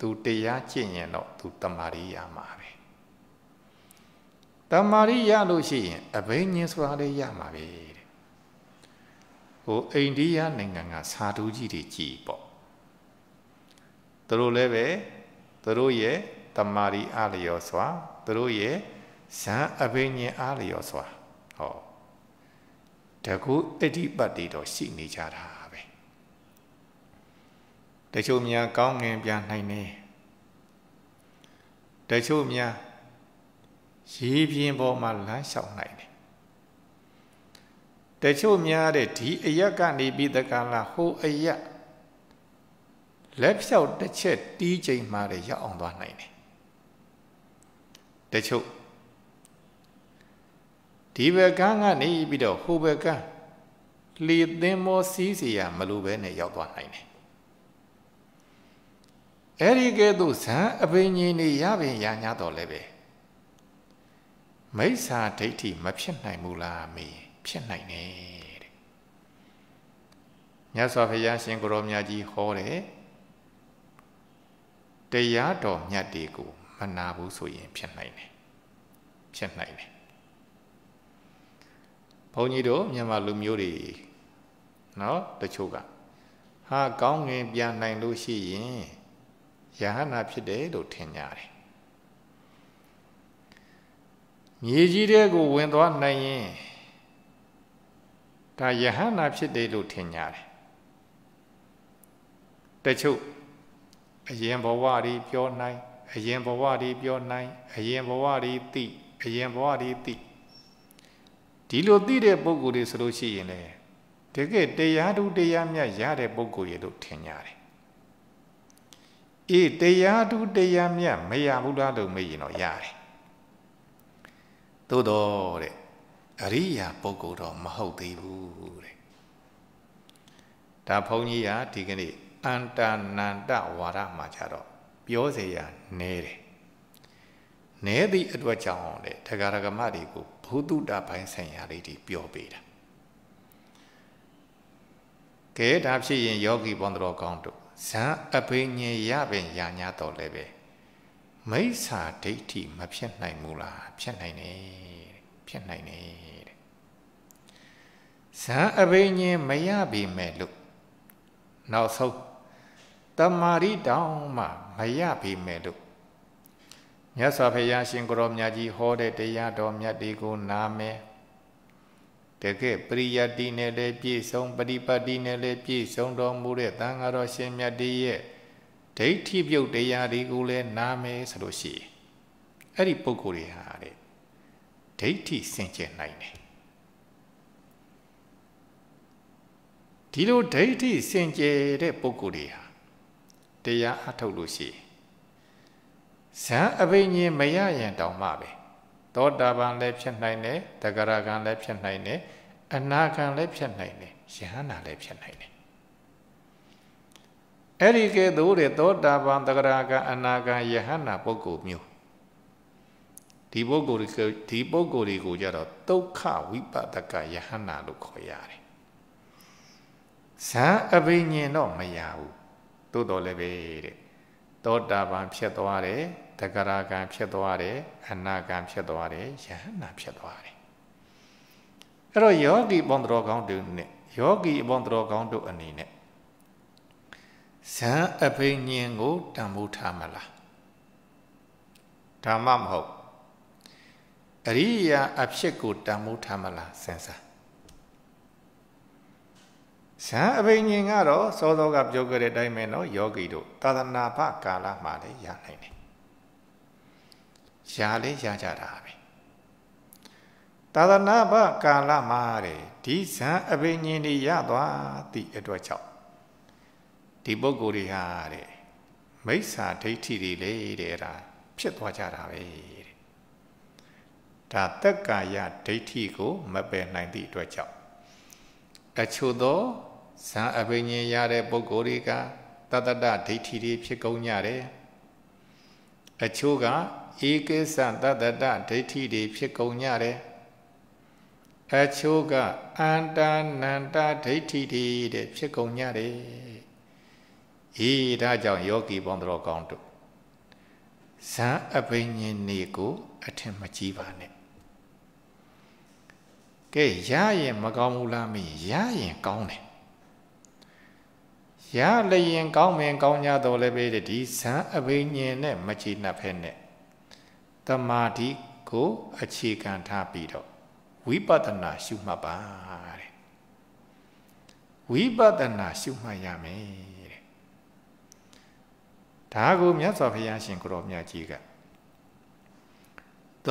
သူတရားကျင့်ရင်တော့သူတမာရိရမှာပဲတမာရိရလို့ရှိရင်အဘိညာဉ်ဆိုတာလည်းရမှာပဲဟိုအိန္ဒိယနိုင်ငံကစာတူးကြီးတွေကြည်ပေါ့သူတို့လည်းပဲသူတို့ရဲ့တမာရီအလျော်စွာသူတို့ရဲ့ဇံအဘိညာဉ်အလျော်စွာဟောတကူအဋ္ဌိပတ်တွေတော့ရှိနေကြတာပဲတချို့များကောင်းငင်ပြနိုင်နေတချို့များရေပြင်းပေါ်မှာလမ်းလျှောက်နိုင်တယ်တချို့များတဲ့ဒီအရက်ကနေပြီးတကလာဟိုအရက်လက်ဖြောက်တစ်ချက်တီးချိန်မှလည်းရောက်အောင်သွားနိုင်တယ်တချို့ဒီဘက်ကန်းကနေပြီးတော့ဟိုဘက်ကန်းလေသင်းမောစီးစီရမလိုပဲနဲ့ရောက်သွားနိုင်တယ်အဲ့ဒီကဲသို့ဇံအပင်ကြီးနေရပင်ရညာတော်လည်းပဲမိစ္ဆာဒိဋ္ဌိမဖြစ်နိုင်ဘူးလားမေးဖြစ်နိုင်တယ်တဲ့မြတ်စွာဘုရားရှင်ကိုရောမြတ်ကြီးဟောတယ်တရားတော်မြတ်တွေကိုမနာဘူးဆိုရင် ဖြစ်နိုင်တယ်ဖြစ်နိုင်တယ်ဘုန်းကြီးတို့မြန်မာ လူမျိုးတွေနော်တချို့ကဟာကောင်းငင်ပြန်နိုင်လို့ရှိရင်ယဟနာဖြစ်တယ်လို့ထင်ကြတယ်မြေကြီးတဲ့ကိုဝင်သွားနိုင်ရင်ဒါယဟန္တာဖြစ်တယ်လို့ထင်ကြတယ်တချို့အရင်ဘဝတွေပြောနိုင် အရင်ဘဝတွေပြောနိုင် အရင်ဘဝတွေသိအရင်ဘဝတွေသိဒီလိုသိတဲ့ပုံကိုယ်တွေဆိုလို့ရှိရင်လေတကယ်တရားတူတရားမြတ်ရတဲ့ပုံကိုယ်ရလို့ထင်ကြတယ်အေးတရားတူတရားမြတ်မရဘူးလားလို့မေးရင်တော့ရတယ်သို့တော့တဲ့အရိယာပုဂ္ဂိုလ်တော့မဟုတ်သေးဘူးတဲ့ဒါဘုန်းကြီးကဒီကနေ့အန္တနန္တဝါဒမှာကြတော့ပြောเสียရနဲတယ်နဲသည့်အတွက်ကြောင့်တဲ့ဒဂရကမတွေကိုဘုသူတပိုင်းဆိုင်ရာတွေဒီပြောပေးတာကဲဒါဖြစ်ရင်ယောဂီဘုံတော်ကောင်းတို့ဇံအဘိညာရပင်ယာညာတော်လည်းပဲမိစ္ဆာဒိဋ္ဌိမဖြစ်နိုင်ဘူးလားဖြစ်နိုင်တယ်ဖြစ်နိုင်တယ်တဲ့ဇံအဘိညာဉ်မရပေမဲ့လို့နောက်ဆုံးတမာရီတောင်မှမရပေမဲ့လို့မြတ်စွာဘုရားရှင်ကိုရောမြတ်ကြီးဟောတဲ့တရားတော်မြတ်တွေကိုနာမယ်တကယ်ပရိယတ္တိနဲ့လည်းပြည့်စုံပရိပတ်တိနဲ့လည်းပြည့်စုံတော်မူတဲ့သံဃာတော်ရှင်မြတ်တည်းရဲ့ဒိဋ္ဌိပြုတ်တရားတွေကိုလည်းနာမယ်ဆိုလို့ရှိရင်အဲ့ဒီပုဂ္ဂိုလ်တွေဟာတဲ့ဒိဋ္ဌိစင်ကြယ်နိုင်တယ်ဒီလိုဒိဋ္ဌိစင်ကြယ်တဲ့ပုဂ္ဂိုလ်တွေဟာတရားအထုတ်လို့ရှိဇံအဘိညာဉ်မရရင်တောင်မှပဲသောတာပန်လည်းဖြစ်နိုင်တယ်တဂရကံလည်းဖြစ်နိုင်တယ်အနာကံလည်းဖြစ်နိုင်တယ်ယဟနာလည်းဖြစ်နိုင်တယ်အဲ့ဒီကဲသို့တဲ့သောတာပန်တဂရကံအနာကံယဟနာ ပုဂ္ဂိုလ်မျိုးဒီပုဂ္ဂိုလ်တွေဒီပုဂ္ဂိုလ်တွေကိုကြတော့ဒုက္ခဝိပဿကယဟနာလို့ခေါ်ရတယ်ဇာအဘိညာဉ်တော့မရဘူးသို့တော်လည်းပဲတဲ့သောတာပန်ဖြစ်သွားတယ်တဂရကံဖြစ်သွားတယ်အနာကံဖြစ်သွားတယ်ယဟနာဖြစ်သွားတယ်အဲ့တော့ယောဂီဘုံတော်ကောင်းတို့နဲ့ယောဂီဘုံတော်ကောင်းတို့အနေနဲ့ဇံအဘိညာဉ်ကိုတန်ဖိုးထားမလားဓမ္မမဟုတ်အရိယာအဖြစ်ကိုတန်မိုးထားမလားစဉ်းစားဇံအဘိညာဉ်ကတော့စောစောကပြောခဲ့တဲ့အတိုင်းပဲနော်ယောဂီတို့သာသနာ့ဘကာလမှာလည်းရနိုင်တယ်။ရာလည်းရကြတာပဲ။သာသနာ့ဘကာလမှာတဲ့ဒီဇံအဘိညာဉ်တွေရသွားသည့်အတွက်ကြောင့်ဒီပုဂ္ဂိုလ်တွေဟာတဲ့မိစ္ဆာဒိဋ္ဌိတွေလေတဲ့အဲ့ဒါဖြစ်သွားကြတာပဲ။ဒါတက္ကာယဒိဋ္ဌိကိုမပယ်နိုင်သည့်အတွက်ကြောင့်အချို့သောဇံအဘိညာဉ်ရတဲ့ပုဂ္ဂိုလ်တွေကတတတဒိဋ္ဌိတွေဖြစ်ကုန်ကြတယ်အချို့ကဧကိစ္စတတတဒိဋ္ဌိတွေဖြစ်ကုန်ကြတယ်အချို့ကအန္တာနန္တာဒိဋ္ဌိတွေတဲ့ဖြစ်ကုန်ကြတယ်ဤဒါကြောင့်ယောဂီဘုံတော်ကောင်းတို့ဇံအဘိညာဉ်တွေကိုအထင်မကြီးပါနဲ့ကဲရရင်မကောင်းဘူးလားမေးရရင်ကောင်းတယ်ရလျင်ကောင်းမင်ကောင်းကြတော်လည်းပဲဒီဇံအဘိညာဉ်နဲ့မချိနှပ်ဖဲနဲ့တမာတိကိုအခြေခံထားပြီးတော့ဝိပဿနာ ရှုမှတ်ပါတဲ့ဝိပဿနာ ရှုမှတ်ရမယ်တဲ့ဒါကိုမြတ်စွာဘုရားရှင်ကိုရောမြတ်ကြီးက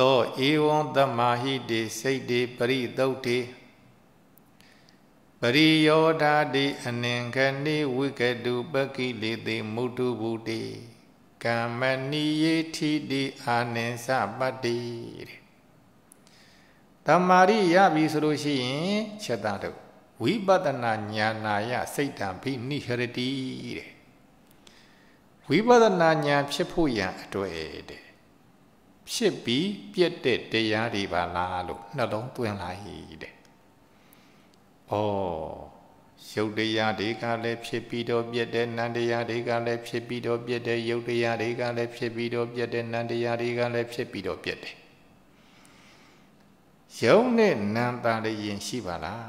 သောဧဝံတမဟိတေစိတ်တေပရိသုတ်တေပရိယောဓာတိအနင်္ဂနိဝိကတုပကိလေတိမုတုဗုတိကမ္မနိယေထိတိအာနင်္စပတ္တိတဲ့တမာရိရပြီဆိုလို့ရှိရင်ချက်သားတို့ဝိပဿနာဉာဏယစိတ်တံဘိနိဟရတိတဲ့ဝိပဿနာဉာဏ်ဖြစ်ဖို့ရန်အတွက်တဲ့ဖြစ်ပြီးပြက်တဲ့တရားတွေပါလားလို့နှလုံးသွင်းလိုက်တဲ့။ဩရုပ်တရားတွေကလည်းဖြစ်ပြီးတော့ပြက်တဲ့နံတရားတွေကလည်းဖြစ်ပြီးတော့ပြက်တဲ့ရုပ်တရားတွေကလည်းဖြစ်ပြီးတော့ပြက်တဲ့နံတရားတွေကလည်းဖြစ်ပြီးတော့ပြက်တယ်။ရုပ်နဲ့နံတာလည်းယင်ရှိပါလား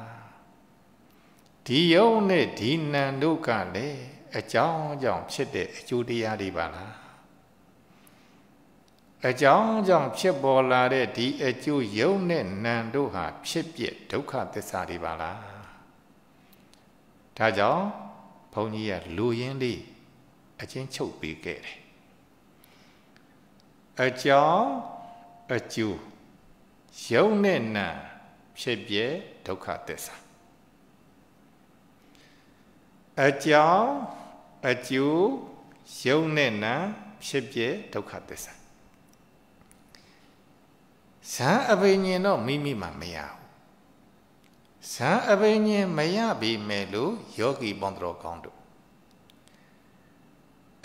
။ဒီရုပ်နဲ့ဒီနံတို့ကလည်းအကြောင်းကြောင့်ဖြစ်တဲ့အကျိုးတရားတွေပါလား။အကြောင်းကြောင့်ဖြစ်ပေါ်လာတဲ့ဒီအကျိုးယုံနဲ့နံတို့ဟာဖြစ်ပြဒုက္ခသစ္စာတွေပါလားဒါကြောင့်ဘုန်းကြီးကလူရင်းလေးအချင်းချုပ်ပေးခဲ့တယ်အကြောင်းအကျိုးယုံနဲ့နံဖြစ်ပြဒုက္ခသစ္စာအကြောင်းအကျိုးယုံနဲ့နံဖြစ်ပြဒုက္ခသစ္စာဇံအဘိညာဉ်တော့မိမိမှမရဘူးဇံအဘိညာဉ်မရပြီမဲ့လို့ယောဂီဘုံတော်ကောင်းတို့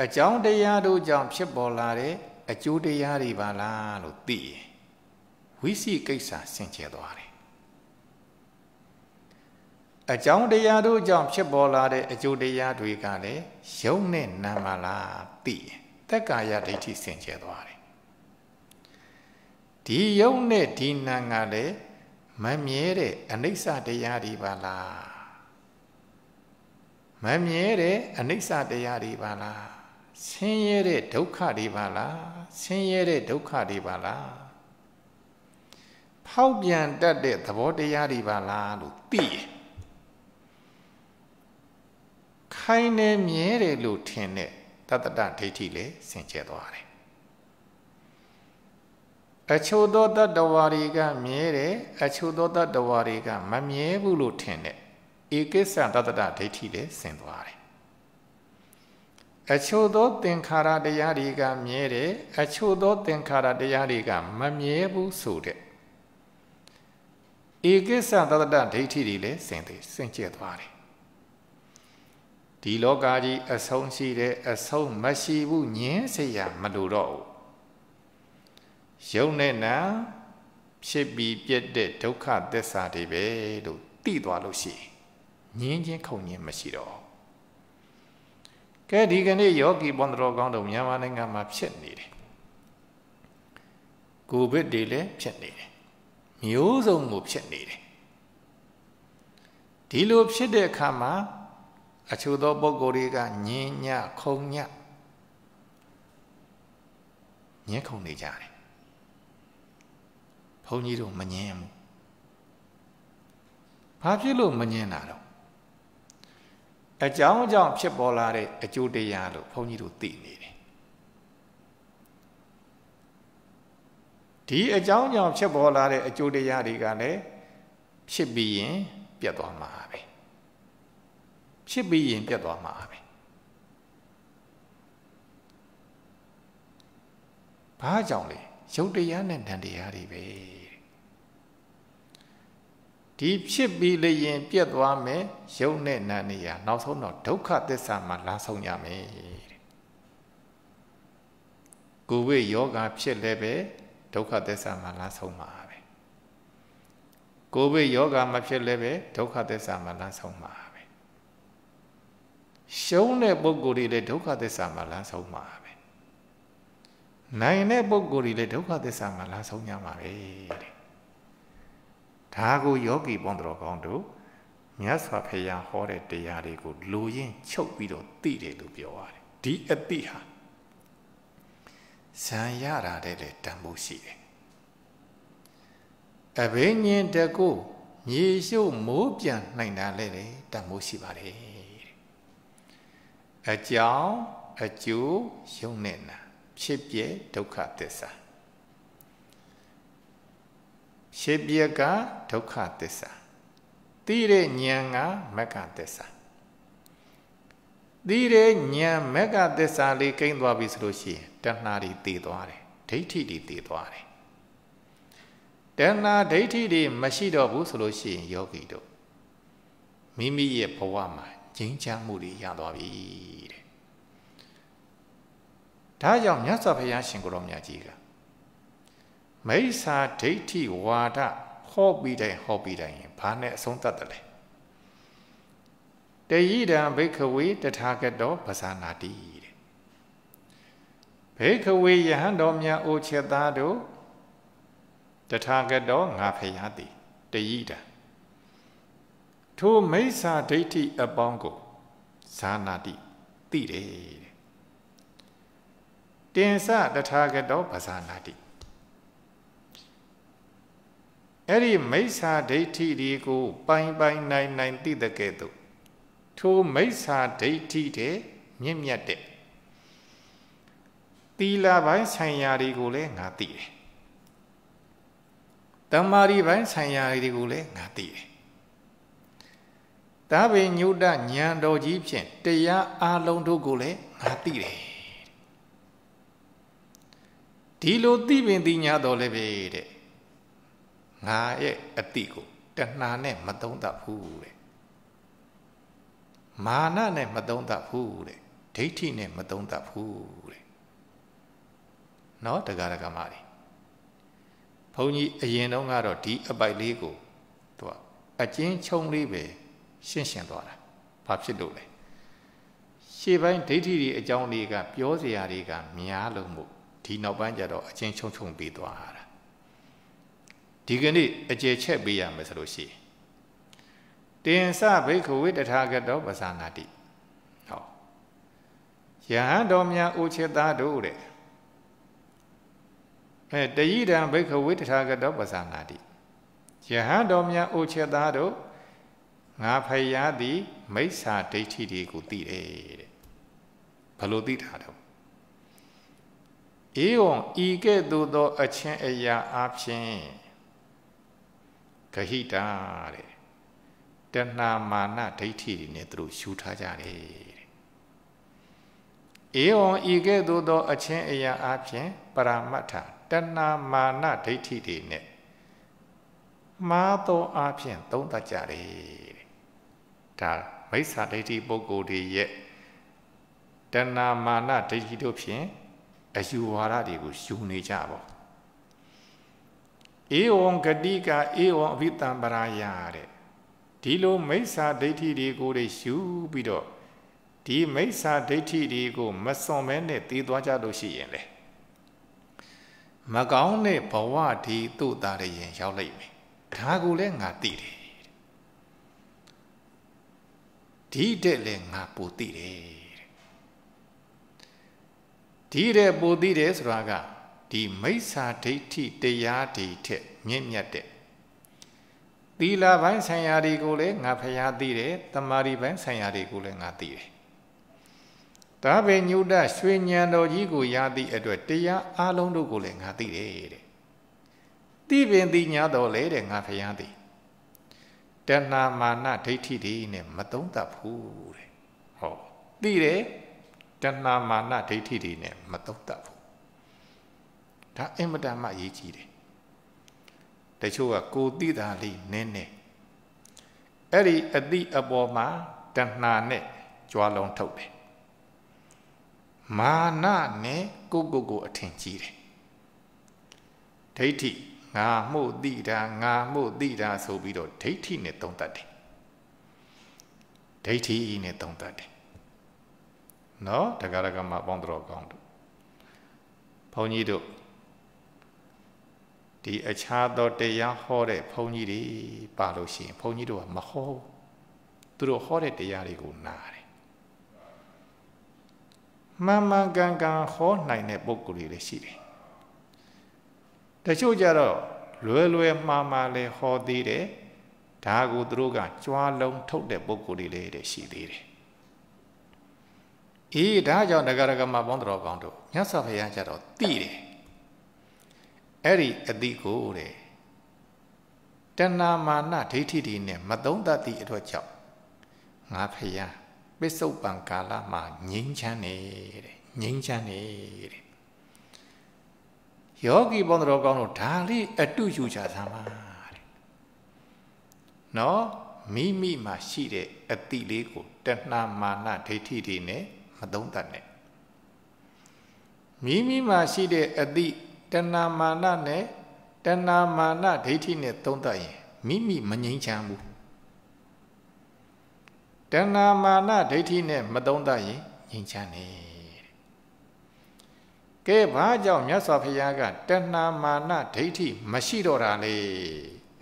အကြောင်းတရားတို့ကြောင့်ဖြစ်ပေါ်လာတဲ့အကျိုးတရားတွေပါလားလို့သိရင်ဝိစီကိစ္စဆင်ခြယ်သွားတယ်အကြောင်းတရားတို့ကြောင့်ဖြစ်ပေါ်လာတဲ့အကျိုးတရားတွေကလည်းယုံနဲ့နာမလားသိရင်တက္ကာယဒိဋ္ဌိဆင်ခြယ်သွားတယ်ဒီယုံနဲ့ဒီနာကလည်းမမြဲတဲ့အနိစ္စတရားတွေပါလားမမြဲတဲ့အနိစ္စတရားတွေပါလားဆင်းရဲတဲ့ဒုက္ခတွေပါလားဆင်းရဲတဲ့ဒုက္ခတွေပါလားဖောက်ပြန်တတ်တဲ့သဘောတရားတွေပါလားလို့သိရခိုင်းနေမြဲတယ်လို့ထင်တဲ့တတ္တဒိဋ္ဌိလည်းဆင်ကျဲသွားတယ်အချို့သောတ attva တွေကမြဲတယ်အချို့သောတ attva တွေကမမြဲဘူးလို့ထင်တယ်ဧကိစ္စတတ္တဒိဋ္ဌိလည်းဆင်သွားတယ်အချို့သောသင်္ခါရတရားတွေကမြဲတယ်အချို့သောသင်္ခါရတရားတွေကမမြဲဘူးဆိုတဲ့ဧကိစ္စသတ္တဒိဋ္ဌိတွေလည်းစင်သေးစင်ကြဲသွားတယ်ဒီလောကကြီးအဆုံးရှိတယ်အဆုံးမရှိဘူးညင်းစေရမလိုတော့ဘူးယုံနဲ့နာဖြစ်ပြီးပြက်တဲ့ဒုက္ခသစ္စာတွေပဲလို့သိသွားလို့ရှိရင်ငြင်းချင်းခုံချင်းမရှိတော့ကဲဒီကနေ့ယောဂီဘွန်တော်ကောင်းတို့မြန်မာနိုင်ငံမှာဖြစ်နေတယ်ကိုဗစ်တွေလည်းဖြစ်နေတယ်မျိုးစုံကိုဖြစ်နေတယ်ဒီလိုဖြစ်တဲ့အခါမှာအချို့သောပုဂ္ဂိုလ်တွေကညင်ညခုံညညှင်းခုံနေကြတယ်ဘုန်းကြီးတို့မငင်းဘူးဘာဖြစ်လို့မငင်းတာတော့အကြောင်းအကြောင်းဖြစ်ပေါ်လာတဲ့အကျိုးတရားလို့ဘုန်းကြီးတို့သိနေတယ်ဒီအကြောင်းကြောင့်ဖြစ်ပေါ်လာတဲ့အကျိုးတရားတွေကလည်းဖြစ်ပြီးရင် ပြတ်သွားမှာပဲဖြစ်ပြီးရင်ပြတ်သွားမှာပဲဘာကြောင့်လဲရုပ်တရားနဲ့တန်တရားတွေပဲဒီဖြစ်ပြီးလေရင်ပြက်သွားမယ်ရုပ်နဲ့နာနေရနောက်ဆုံးတော့ဒုက္ခသစ္စာမှာလာဆုံးရမယ်တဲ့ကိုဝိယောဂဖြစ်လည်းပဲဒုက္ခသစ္စာမှာလာဆုံးမှာပဲကိုဝိယောဂမဖြစ်လည်းပဲဒုက္ခသစ္စာမှာလာဆုံးမှာပဲရှုံးတဲ့ပုံကိုယ်တွေလည်းဒုက္ခသစ္စာမှာလာဆုံးမှာပဲနိုင်တဲ့ပုံကိုယ်တွေလည်းဒုက္ခသစ္စာမှာလာဆုံးရမှာပဲတဲ့ဒါကိုယောဂီပွန်တော်ကောင်းတို့မြတ်စွာဘုရားဟောတဲ့တရားတွေကိုလိုရင်းချုပ်ပြီးတော့သိတယ်လို့ပြောရတယ်ဒီအတိဟာဇံရတာတဲ့လေတန်ဖို့ရှိတယ်အဘိညာဉ်တကုမြေရှုမိုးပြန်နိုင်တာလေလေတန်ဖို့ရှိပါတယ်အကြောင်းအကျိုးယုံနေတာဖြစ်ပြဒုက္ခသစ္စာရှေးပြက်ကဒုက္ခသစ္စာသိတဲ့ဉာဏ်ကမက္ကသစ္စာသိတဲ့ဉာဏ်မက္ကသစ္စာလေးကိန်းသွားပြီဆိုလို့ရှိရင်တဏှာတွေတည်သွားတယ်ဒိဋ္ဌိတွေတည်သွားတယ်တဏှာဒိဋ္ဌိတွေမရှိတော့ဘူးဆိုလို့ရှိရင်ယောဂီတို့မိမိရဲ့ဘဝမှာငြိမ်းချမ်းမှုတွေရသွားပြီတဲ့ဒါကြောင့်မြတ်စွာဘုရားရှင်ကိုရောမြတ်ကြီးကမိစ္ဆာဒိဋ္ဌိဝါဒဟောပြီးတိုင်းဟောပြီးတိုင်းဘာနဲ့အဆုံးသတ်တယ်လဲတေယိတံဘိခဝေ တထာဂတောပဇာနာတိတဲ့ဘိခဝေယဟန်တော်များအိုချက်သားတို့တထာဂတောငါဖရာတိတေယိတံထိုမိစ္ဆာဒိဋ္ဌိအပေါင်းကိုဇာနာတိတိတယ်တဲ့တင်္ဆတထာဂတောပဇာနာတိအဲ့ဒီမိစ္ဆာဒိဋ္ဌိတွေကို ပိုင်ပိုင်နိုင်နိုင်သိတဲ့ကဲ့သို့ထိုမိစ္ဆာဒိဋ္ဌိတဲ့မြင့်မြတ်တဲ့တီလာပိုင်းဆိုင်ရာတွေကိုလည်းငါသိတယ်။တမာရီပိုင်းဆိုင်ရာတွေကိုလည်းငါသိတယ်။ဒါပေညုတဉာဏ်တော်ကြီးဖြင့်တရားအလုံးတို့ကိုလည်းငါသိတယ်။ဒီလိုသိပင်သိညာတော်လည်းပဲတဲ့ငါရဲ့အတိကိုတဏှာနဲ့မသုံးသပ်ဘူးတဲ့မာနနဲ့မသုံးသပ်ဘူးတဲ့ဒိဋ္ဌိနဲ့မသုံးသပ်ဘူးတဲ့နော်တရားရကမာတွေဘုန်းကြီးအရင်တုန်းကတော့ဒီအပိုက်လေးကိုသူကအချင်းချုံလေးပဲရှင်းရှင်းသွားတာဘာဖြစ်လို့လဲရှေ့ပိုင်းဒိဋ္ဌိတွေအကြောင်းတွေကပြောစရာတွေကများလို့မို့ဒီနောက်ပိုင်းကျတော့အချင်းချုံချုံပြီးသွားတာဒီကနေ့အကျေချက်ပေးရမယ်ဆိုလို့ရှိရင်တင်စဘိက္ခဝေတထာဂတောပဇာနာတိဟောယဟန်တော်များဥချေသားတို့တဲ့အဲတယိတံဘိက္ခဝေတထာဂတောပဇာနာတိယဟန်တော်များဥချေသားတို့ငါဖယားသည် မိစ္ဆာဒိဋ္ဌိတွေကိုသိတယ်တဲ့ဘလို့သိတာတော့ဧဝံဤကဲ့သို့သော အချင်းအရာအဖြစ်ဟိတာတဲ့တဏှာမာနဒိဋ္ဌိတွေနဲ့သူတို့ရှုထားကြတယ်ဧဝံဤကဲ့သို့သောအချင်း အရာအပြင်ပရမတ္ထတဏမာနဒိဋ္ဌိတွေနဲ့မှားသောအပြင်သုံးသပ်ကြတယ်ဒါမိစ္ဆာဒိဋ္ဌိပုဂ္ဂိုလ်တွေရဲ့တဏမာနဒိဋ္ဌိတို့ဖြင့်အယူဝါဒတွေကိုယူနေကြပါဘူးအေဝံဂတိကအေဝံအဘိတံပရာယတဲ့ဒီလိုမိစ္ဆာဒိဋ္ဌိတွေကိုတွေရှုပြီးတော့ဒီမိစ္ဆာဒိဋ္ဌိတွေကိုမစွန်မဲနဲ့တည်သွားကြလို့ရှိရင်လေမကောင်းတဲ့ဘဝဒီတို့တာရရင်ရောက်လိမ့်မယ်ဒါကိုလည်းငါသိတယ်ဒီတဲ့လည်းငါပူသိတယ်ဒီတဲ့ပူသိတယ်ဆိုတာကဒီမိစ္ဆာဒိဋ္ဌိတရားတွေထက်မြင့်မြတ်တဲ့သီလပိုင်းဆိုင်ရာတွေကိုလည်းငါဖျားသိတယ်တမာရီပိုင်းဆိုင်ရာတွေကိုလည်းငါသိတယ်ဒါပေညုဒရွှေဉဏ်တော်ကြီးကိုရသည့်အတွက်တရားအလုံးတို့ကိုလည်းငါသိတယ်တဲ့သိပင်သိညာတော်လဲတဲ့ငါဖျားသိတဏှာမာနဒိဋ္ဌိတွေနဲ့မသုံးသပ်ဘူးတဲ့ဟောသိတယ်တဏှာမာနဒိဋ္ဌိတွေနဲ့မသုံးသပ်ဘူးဒါအင်မတန်မှအရေးကြီးတယ်တချို့ကကိုသိတာလေးနင်းနေအဲ့ဒီအတိအပေါ်မှာတဏှာနဲ့ကြွားလုံးထုတ်တယ်မာနနဲ့ကိုကိုကို အထင်ကြီးတယ်ဒိဋ္ဌိငါမှုသိတာငါမှုသိတာဆိုပြီးတော့ဒိဋ္ဌိနဲ့သုံးတတ်တယ်ဒိဋ္ဌိနဲ့သုံးတတ်တယ်နော်တရားရကမှာပေါင်းတော်ကောင်းတို့ဘုန်းကြီးတို့ဒီအခြားသောတရား ဟောတဲ့ဘုန်းကြီးတွေပါလို့ရှိရင်ဘုန်းကြီးတို့ကမဟောဘူးသူတို့ဟောတဲ့တရားတွေကိုနားတယ်မှန်မှန်ကန်ကန်ဟောနိုင်တဲ့ပုဂ္ဂိုလ်တွေလည်းရှိတယ်တချို့ကြတော့လွယ်လွယ်မှားမှားလည်းဟောသေးတယ်ဒါကိုသူတို့ကကြွားလုံးထုတ်တဲ့ပုဂ္ဂိုလ်တွေလည်းရှိသေးတယ်အေးဒါကြောင့်ဒကာဒကမပေါင်းတော်ကောင်းတို့မြတ်စွာဘုရားကြတော့တိတယ်အဲ့ဒီအတိကိုတဲ့တဏမာနဒိဋ္ဌိတွေနဲ့မသုံးသတ်သည့်အတွက်ကြောင့်ငါဖယားပစ္စုပန်ကာလမှာငြိမ်းချမ်းနေတဲ့ငြိမ်းချမ်းနေတဲ့ယောဂီဘုန်းတော်ကောင်းတို့ဒါလေးအတုယူကြသမှာတဲ့နော်မိမိမှာ ရှိတဲ့အတိလေးကိုတဏမာနဒိဋ္ဌိတွေနဲ့မသုံးသတ်နဲ့မိမိမှာရှိတဲ့အတိတဏမာနနဲ့တဏမာနဒိဋ္ဌိနဲ့သုံးသပ်ရင်မိမိမငြိမ်းချမ်းဘူးတဏမာနဒိဋ္ဌိနဲ့မသုံးသပ်ရင်ငြိမ်းချမ်းတယ်ကဲဘာကြောင့်မြတ်စွာဘုရားကတဏမာနဒိဋ္ဌိမရှိတော့တာလေ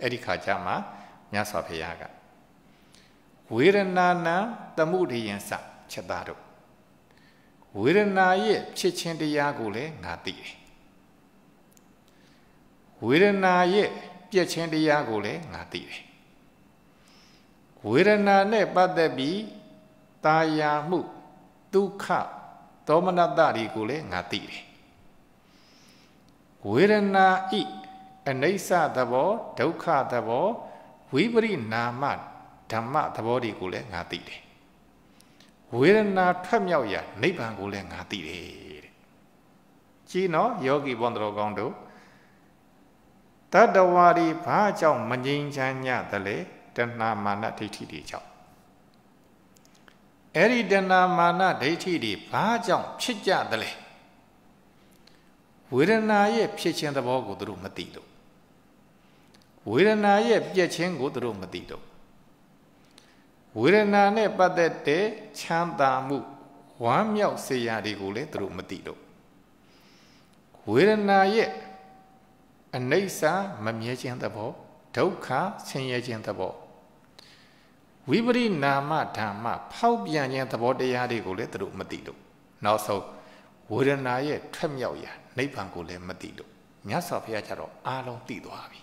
အဲ့ဒီခါကျမှမြတ်စွာဘုရားကဝေဒနာနံသမှုရိယံစချက်သားတို့ဝေဒနာရဲ့ဖြစ်ခြင်းတရားကိုလည်းငါသိတယ်ဝေဒနာရဲ့ပြည့်ခြင်းတရားကိုလည်းငါသိတယ်ဝေဒနာနဲ့ပတ်သက်ပြီးตาယာမှုဒုက္ခဒေါမနတတွေကိုလည်းငါသိတယ်ဝေဒနာဤအနိစ္စသဘောဒုက္ခသဘောဝိပရိနာမဓမ္မသဘောတွေကိုလည်းငါသိတယ်ဝေဒနာထွက်မြောက်ရာနိဗ္ဗာန်ကိုလည်းငါသိတယ်တဲ့ကြည်နော်ယောဂီဘုံတော်ကောင်းတို့တတဝါဒီဘာကြောင့်မငြိမ်းချမ်းညသလဲတဏမာနဒိဋ္ဌိတွေကြောင့်အဲ့ဒီတဏမာနဒိဋ္ဌိတွေဘာကြောင့်ဖြစ်ကြသလဲဝေဒနာရဲ့ဖြစ်ခြင်းသဘောကိုသူတို့မသိလို့ဝေဒနာရဲ့ပြက်ခြင်းကိုသူတို့မသိတော့ဝေဒနာနဲ့ပတ်သက်တဲ့ချမ်းသာမှုဝမ်းမြောက်စေရာတွေကိုလည်းသူတို့မသိတော့ဝေဒနာရဲ့အနိစ္စမမြဲခြင်းသဘောဒုက္ခဆင်းရဲခြင်းသဘောဝိပရိနာမဓမ္မဖောက်ပြန်ခြင်းသဘောတရားတွေကိုလည်းသူတို့မသိလို့နောက်ဆုံးဝေဒနာရဲ့ထွက်မြောက်ရာနိဗ္ဗာန်ကိုလည်းမသိလို့မြတ်စွာဘုရားကျတော့အားလုံးသိသွားပြီ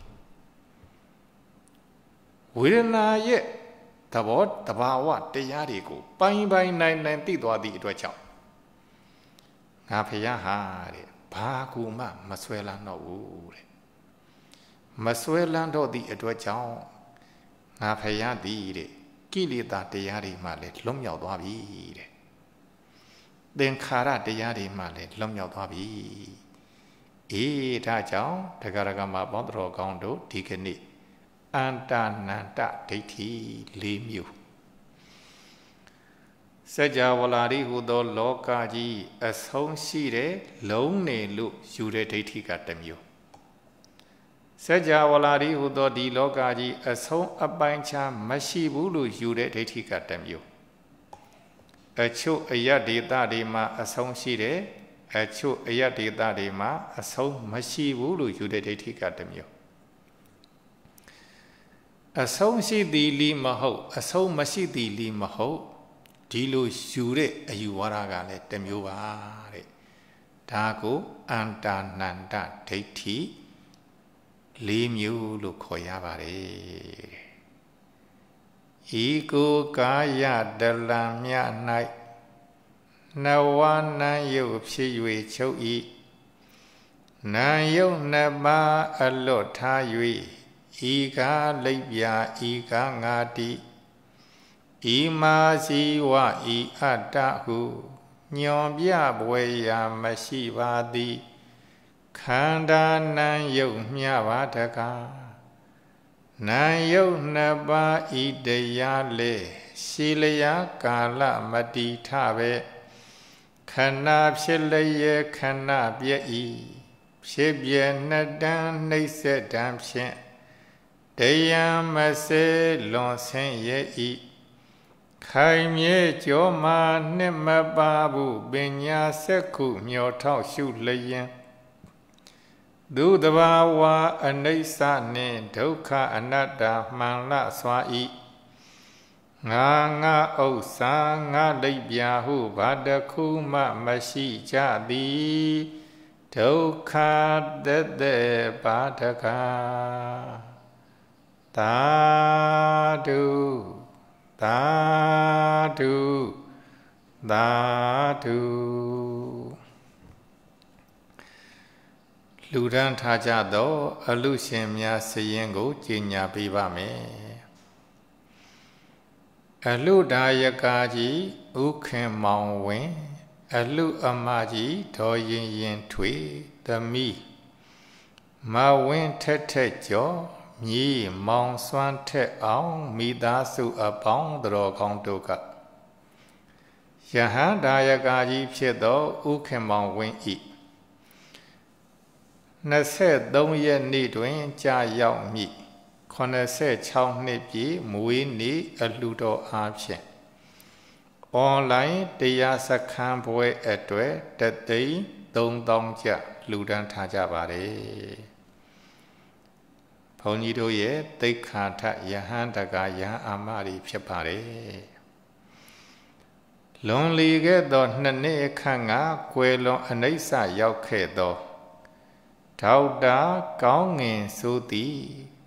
ဝေဒနာရဲ့သဘောတဘာဝတရားတွေကို ပိုင်းပိုင်းနိုင်နိုင်သိသွားသည့်အတွက်ကြောင့်ငါဖះဟာတဲ့ဘာကူမှမဆွဲလာတော့ဘူးတဲ့မစွဲလန်းတော့သည့်အတွက်ကြောင့်ငါဖယားသည်တဲ့ကိလေသာတရားတွေမှလည်းလွတ်မြောက်သွားပြီတဲ့သင်္ခါရတရားတွေမှလည်းလွတ်မြောက်သွားပြီအေးဒါကြောင့်ဒဂရကမဘောတော်ကောင်းတို့ဒီကနေ့အန္တနန္တဒိဋ္ဌိ၄မျိုးစัจ java လာရီဟူသောလောကကြီး အဆုံးရှိတဲ့လုံးနေလို့ယူတဲ့ဒိဋ္ဌိကတစ်မျိုးစัจ java လာရီဟူသောဒီလောကကြီးအဆုံးအပိုင်းခြားမရှိဘူးလို့ယူတဲ့ဒိဋ္ဌိကတမျိုးအချို့အယတ်ဒေတာတွေမှာ အဆုံးရှိတယ်အချို့အယတ်ဒေတာတွေမှာအဆုံးမရှိဘူးလို့ယူတဲ့ဒိဋ္ဌိကတမျိုးအဆုံးရှိသည်လီမဟုတ် အဆုံးမရှိသည်လီမဟုတ်ဒီလိုယူတဲ့အယူဝါဒကလည်းတမျိုးပါတဲ့ဒါကိုအန္တာနန္တဒိဋ္ဌိ၄မျိုးလို့ခေါ်ရပါတယ်။ဤကိုကာယဒလံမြ၌နဝနာယုတ်ဖြစ်၍ချုပ်၏နာယုတ်နှစ်ပါးအလွတ်ထား၍ဤကားလိပ်ပြာဤကားငါတိဤမာစီဝဤအတ္တဟုညွန်ပြပွဲရာမရှိပါသည်။ခန္ဓာနာယုတ်မြပါတကားနာယုတ်နှစ်ပါးဤတရားလေရှိလျာကာလမတိထပဲခဏဖြစ်လျက်ခဏပြည့်ဤဖြစ်ပြနှစ်တန်းနှိမ့်ဆက်တန်းဖြင့်တရားမစဲလွန်ဆင်းရဲ့ဤခိုင်မြဲကြောမှာနှစ်မပါဘူးပညာစက်ခုမျောထောက်ရှုလျင်သူတဘာဝအနိစ္စနှင့်ဒုက္ခအနတ္တမှန်လစွာဤငါငါဥစ္စာငါလိပ်ပြာဟုဘာတခုမှမရှိကြသည်ဒုက္ခတသက်ဘာတကားသာဓုသာဓုသာဓုလူဒန်းထားကြသောအလူရှင်များစည်ရင်ကိုကြီးညာပေးပါမယ်။အလူဒါယကာကြီးဥခင်မောင်ဝင်းအလူအမကြီးဒေါ်ရင်ရင်ထွေ သမီးမဝင်းထက်ထက်ကျော်မြည်မောင်စွမ်းထက်အောင်မိသားစုအပေါင်းတော်ကောင်းတို့ကယဟန်ဒါယကာကြီးဖြစ်သောဥခင်မောင်ဝင်း၏23ရက်နေ့တွင် ကြာရောက်မည်86နှစ်ပြည့်မွေးနေ့အလှူတော်အားဖြင့်အွန်လိုင်းတရားစခန်းဘွဲအတွက်တသိန်း3000ကျလှူဒန်းထားကြပါတယ်။ဘုန်းကြီးတို့ရဲ့သိက္ခာထယဟန်တကယဟန်အာမရီဖြစ်ပါတယ်။လွန်လီခဲ့သောနှစ်နှစ်အခန့်ကကွယ်လွန်အနိစ္စရောက်ခဲ့သောဒေါက်တာကောင်းငင်ဆိုသည်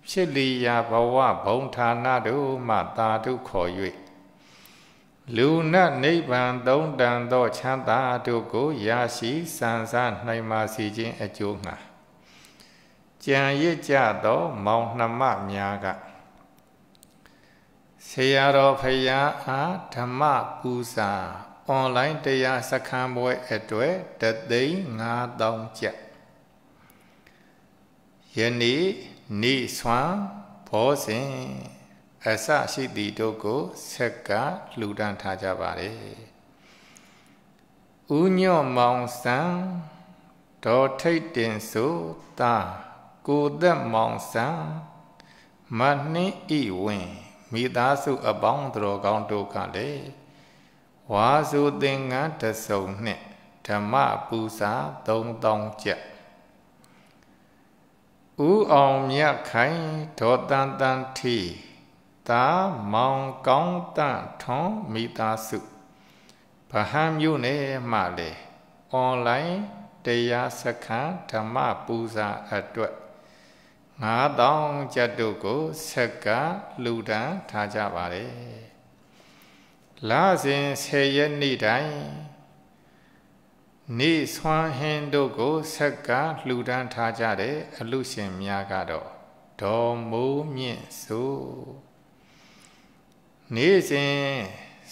ဖြစ်လီယာဘဝဘုံဌာနတို့မှသာဓုခေါ်၍လူနတ်နိဗ္ဗာန်သုံးတန်သောချမ်းသာတို့ကိုရရှိစံစားနိုင်ပါစေခြင်းအကျိုးငှာကြံရစ်ကြသောမောင်နှမများကဆရာတော်ဖရာအားဓမ္မပူဇာအွန်လိုင်းတရားစခန်းပွဲအတွေ့တသိန်း5000ကျပ်ယနေ့နေဆွမ်းဘောစဉ်အစရှိသည့်တို့ကိုဆက်ကလှူဒန်းထားကြပါれ။ဥညော့မောင်စံဒေါ်ထိတ်တင်ဆိုတာကိုသက်မောင်စံမနှင်းဤဝင်မိသားစု အပေါင်းတော်ကောင်းတို့ကလည်းဝါစုသင်္ကန်းတစုံနှင့်ဓမ္မပူဇာ3000ကျပ်။ဥအောင်မြတ်ခိုင်ဒေါ်တန်တန်ထီတာမောင်ကောင်းတန့်ထွန်မိသားစုဗဟန်းမြို့နယ်မှလည်းအွန်လိုင်းတရားစခန်းဓမ္မပူဇာအတွက်9000ကျပ်တို့ကိုဆက်ကလှူဒန်းထားကြပါတယ်။လစဉ်10ရက်နေ့တိုင်းနေဆွမ်းဟင်းတို့ကိုဆက်ကလှူဒန်းထားကြတဲ့အလူရှင်များကတော့ဒေါ်မိုးမြင့်ဆိုနေစဉ်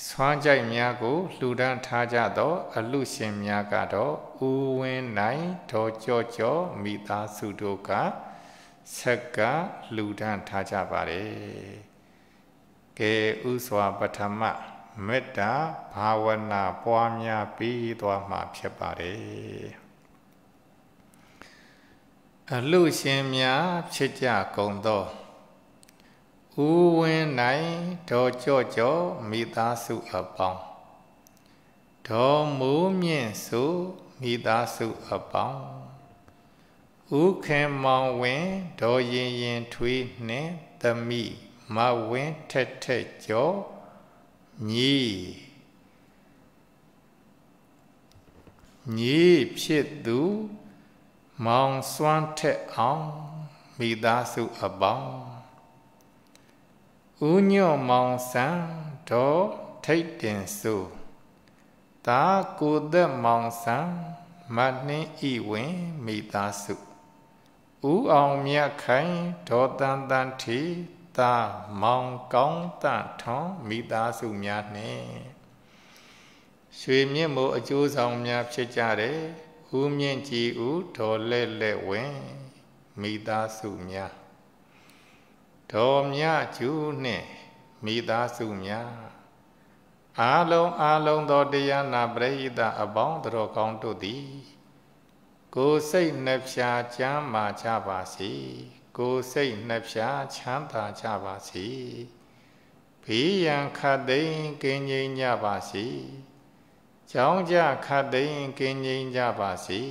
ဆွမ်းကြိုက်များကိုလှူဒန်းထားကြသောအလူရှင်များကတော့ဦးဝင်းနိုင်ဒေါ်ကျော်ကျော်မိသားစုတို့ကဆက်ကလှူဒန်းထားကြပါတယ်ကဲဥစွာပထမမေတ္တာဘာဝနာပွားများပြီးသွားမှာဖြစ်ပါတယ်အလူရှင်များဖြစ်ကြကုန်သောဥဝင်းနိုင်ဒေါ်ကြော့ကြော့မိသားစုအပေါင်းဒေါ်မိုးမြင့်စုမိသားစုအပေါင်းဥခင်မောင်ဝင်းဒေါ်ရင်ရင်ထွေးနှင့်သမိမဝင်းထက်ထက်ကြော့ညီညီဖြစ်သူမောင်စွမ်းထက်အောင်မိသားစုအပေါင်းဦးညွန့်မောင်ဆန်းတော်ထိတ်တင်ဆိုတာကိုသက်မောင်ဆန်းမနှင်းဤဝင်မိသားစုဦးအောင်မြတ်ခိုင်ဒေါ်တန်တန်ထီသားမောင်ကောင်းတထောင်မိသားစုများနှင့်ရွှေမြင့်မို့အကျိုးဆောင်များ ဖြစ်ကြတဲ့ဦးမြင့်ကြည်ဦးဒေါ်လဲ့လက်ဝင်းမိသားစုများဒေါ်မြကျူးနှင့်မိသားစုများအာလုံးအာလုံးသောတရားနာပရိသတ်အပေါင်းတော်ကောင်းတို့သည်ကိုယ်စိတ်နှဖျားချမ်းမာကြပါစေ။ကိုယ်စိတ်နှဖျားချမ်းသာကြပါစေဘေးရန်ခတ်သိမ်းကင်းငြိမ်ကြပါစေကြောင်းကြခတ်သိမ်းကင်းငြိမ်ကြပါစေ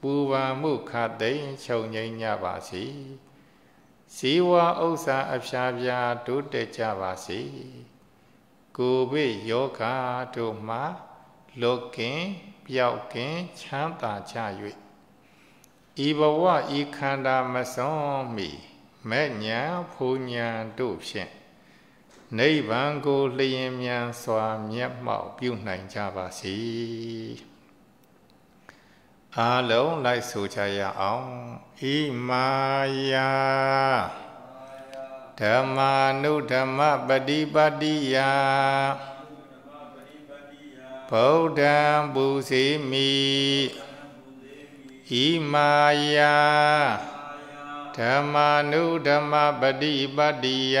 ပူပန်မှုခတ်သိမ်းချုပ်ငြိမ်ကြပါစေဇီဝဥစ္စာအဖျားပြားတိုးတက်ကြပါစေကိုဗစ်ယောဂါတို့မှလွတ်ကင်းပြောက်ကင်းချမ်းသာကြ၍ဤဘဝဤခန္ဓာမစွန်မီမဲ့ညာဖူညာတို့ဖြင့်နိဗ္ဗာန်ကိုလျင်မြန်စွာမျက်မှောက်ပြုနိုင်ကြပါစေအာလုံးလိုက်ဆိုကြရအောင်ဤမာယာဓမ္မာနုဓမ္မပฏิပတ္တိယဗုဒ္ဓံပူဇေမိဣမာယဓမ္မာနုဓမ္မပฏิပတ္တိယ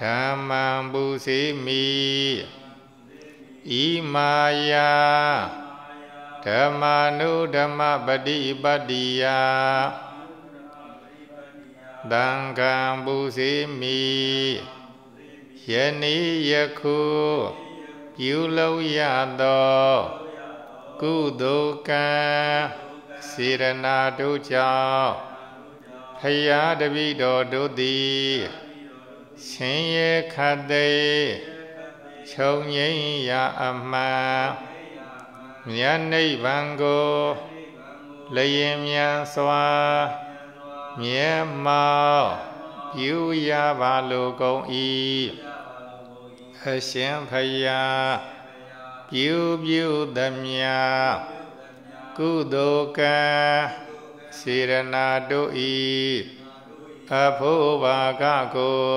ဓမ္မံပုစေမိဣမာယဓမ္မာနုဓမ္မပฏิပတ္တိယသံဃံပုစေမိယနေ့ယခုပြုလုပ်ရသောကုသိုလ်ကံစေရနာတို့ကြောင့်ဖရာတပိတော်တို့သည်ဆင်းရဲခတ်သိချုပ်ငြိမ်းရာအမှန်မြတ်နိဗ္ဗာန်ကိုလျင်မြန်စွာမြဲမောက်ပြုရပါလိုကုန်၏အရှင်ဖရာပြုပြုသမျှကုသိုလ်ကံစေရနာတို့ဤအဖို့ဘာကကို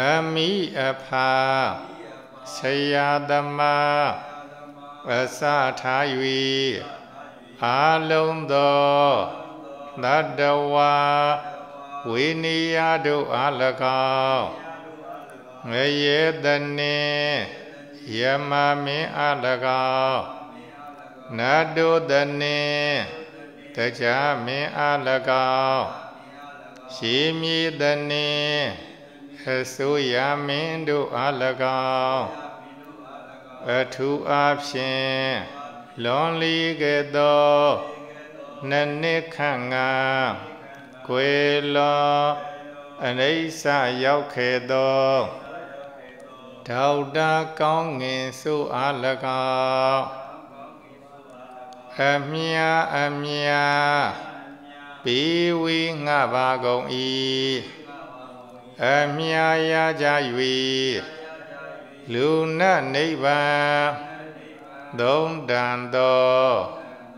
အမိအဖာဆရာသမားအစထား၍အာလုံးသောသတ္တဝါဝိနည်းတို့အား၎င်းငရေတနေယမမင်းအလကောင်းနတုတနေတကြမင်းအလကောင်းရှိမည်တနေအစိုးရမင်းတို့အလကောင်းအထူးအဖြင့်လွန်လီကဲ့သို့နှစ်နှစ်ခန့်ငါကွယ်လွန်အနိစ္စရောက်ခဲ့သောဒေါက်တာကောင်းငင်စုအား၎င်းအမြာအမြာပေဝေငှပါကုန်၏အမြာရကြ၍လူနတ်နိဗ္ဗာန်သုံးတန်သော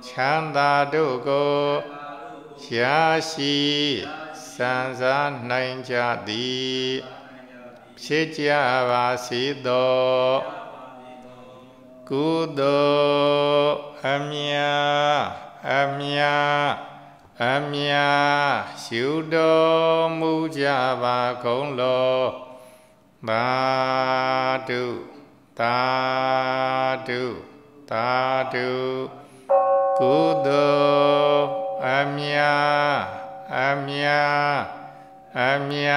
ချမ်းသာတို့ကိုရှားရှိစံစားနိုင်ကြသည်ရှေးကြပါစေသောကုသိုလ်အမြအမြအမြရှုတော်မူကြပါကုန်လောဘာတုတာတုတာတုကုသိုလ်အမြအမြအမြ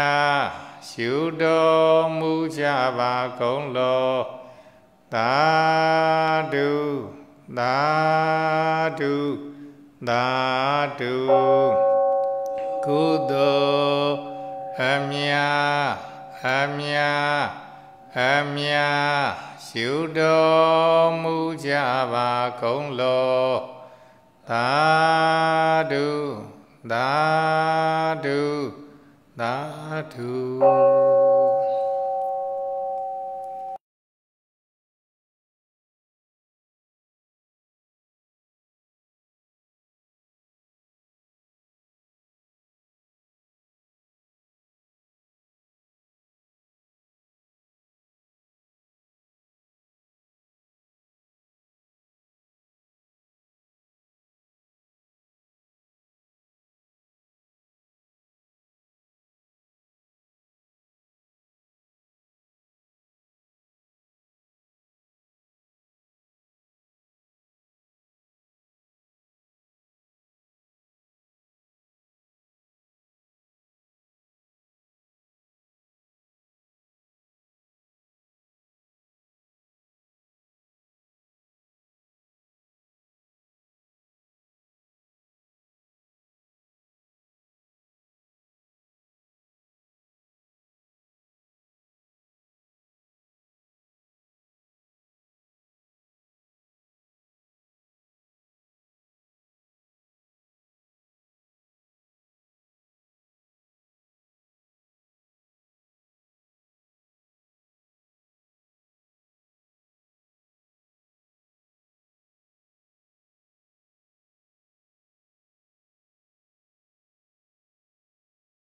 ရှုတော်မူကြပါကုန်လောသာဓုသာဓုသာဓုကုသိုလ်အမြာအမြာအမြာရှုတော်မူကြပါကုန်လောသာဓုသာ Sadhu.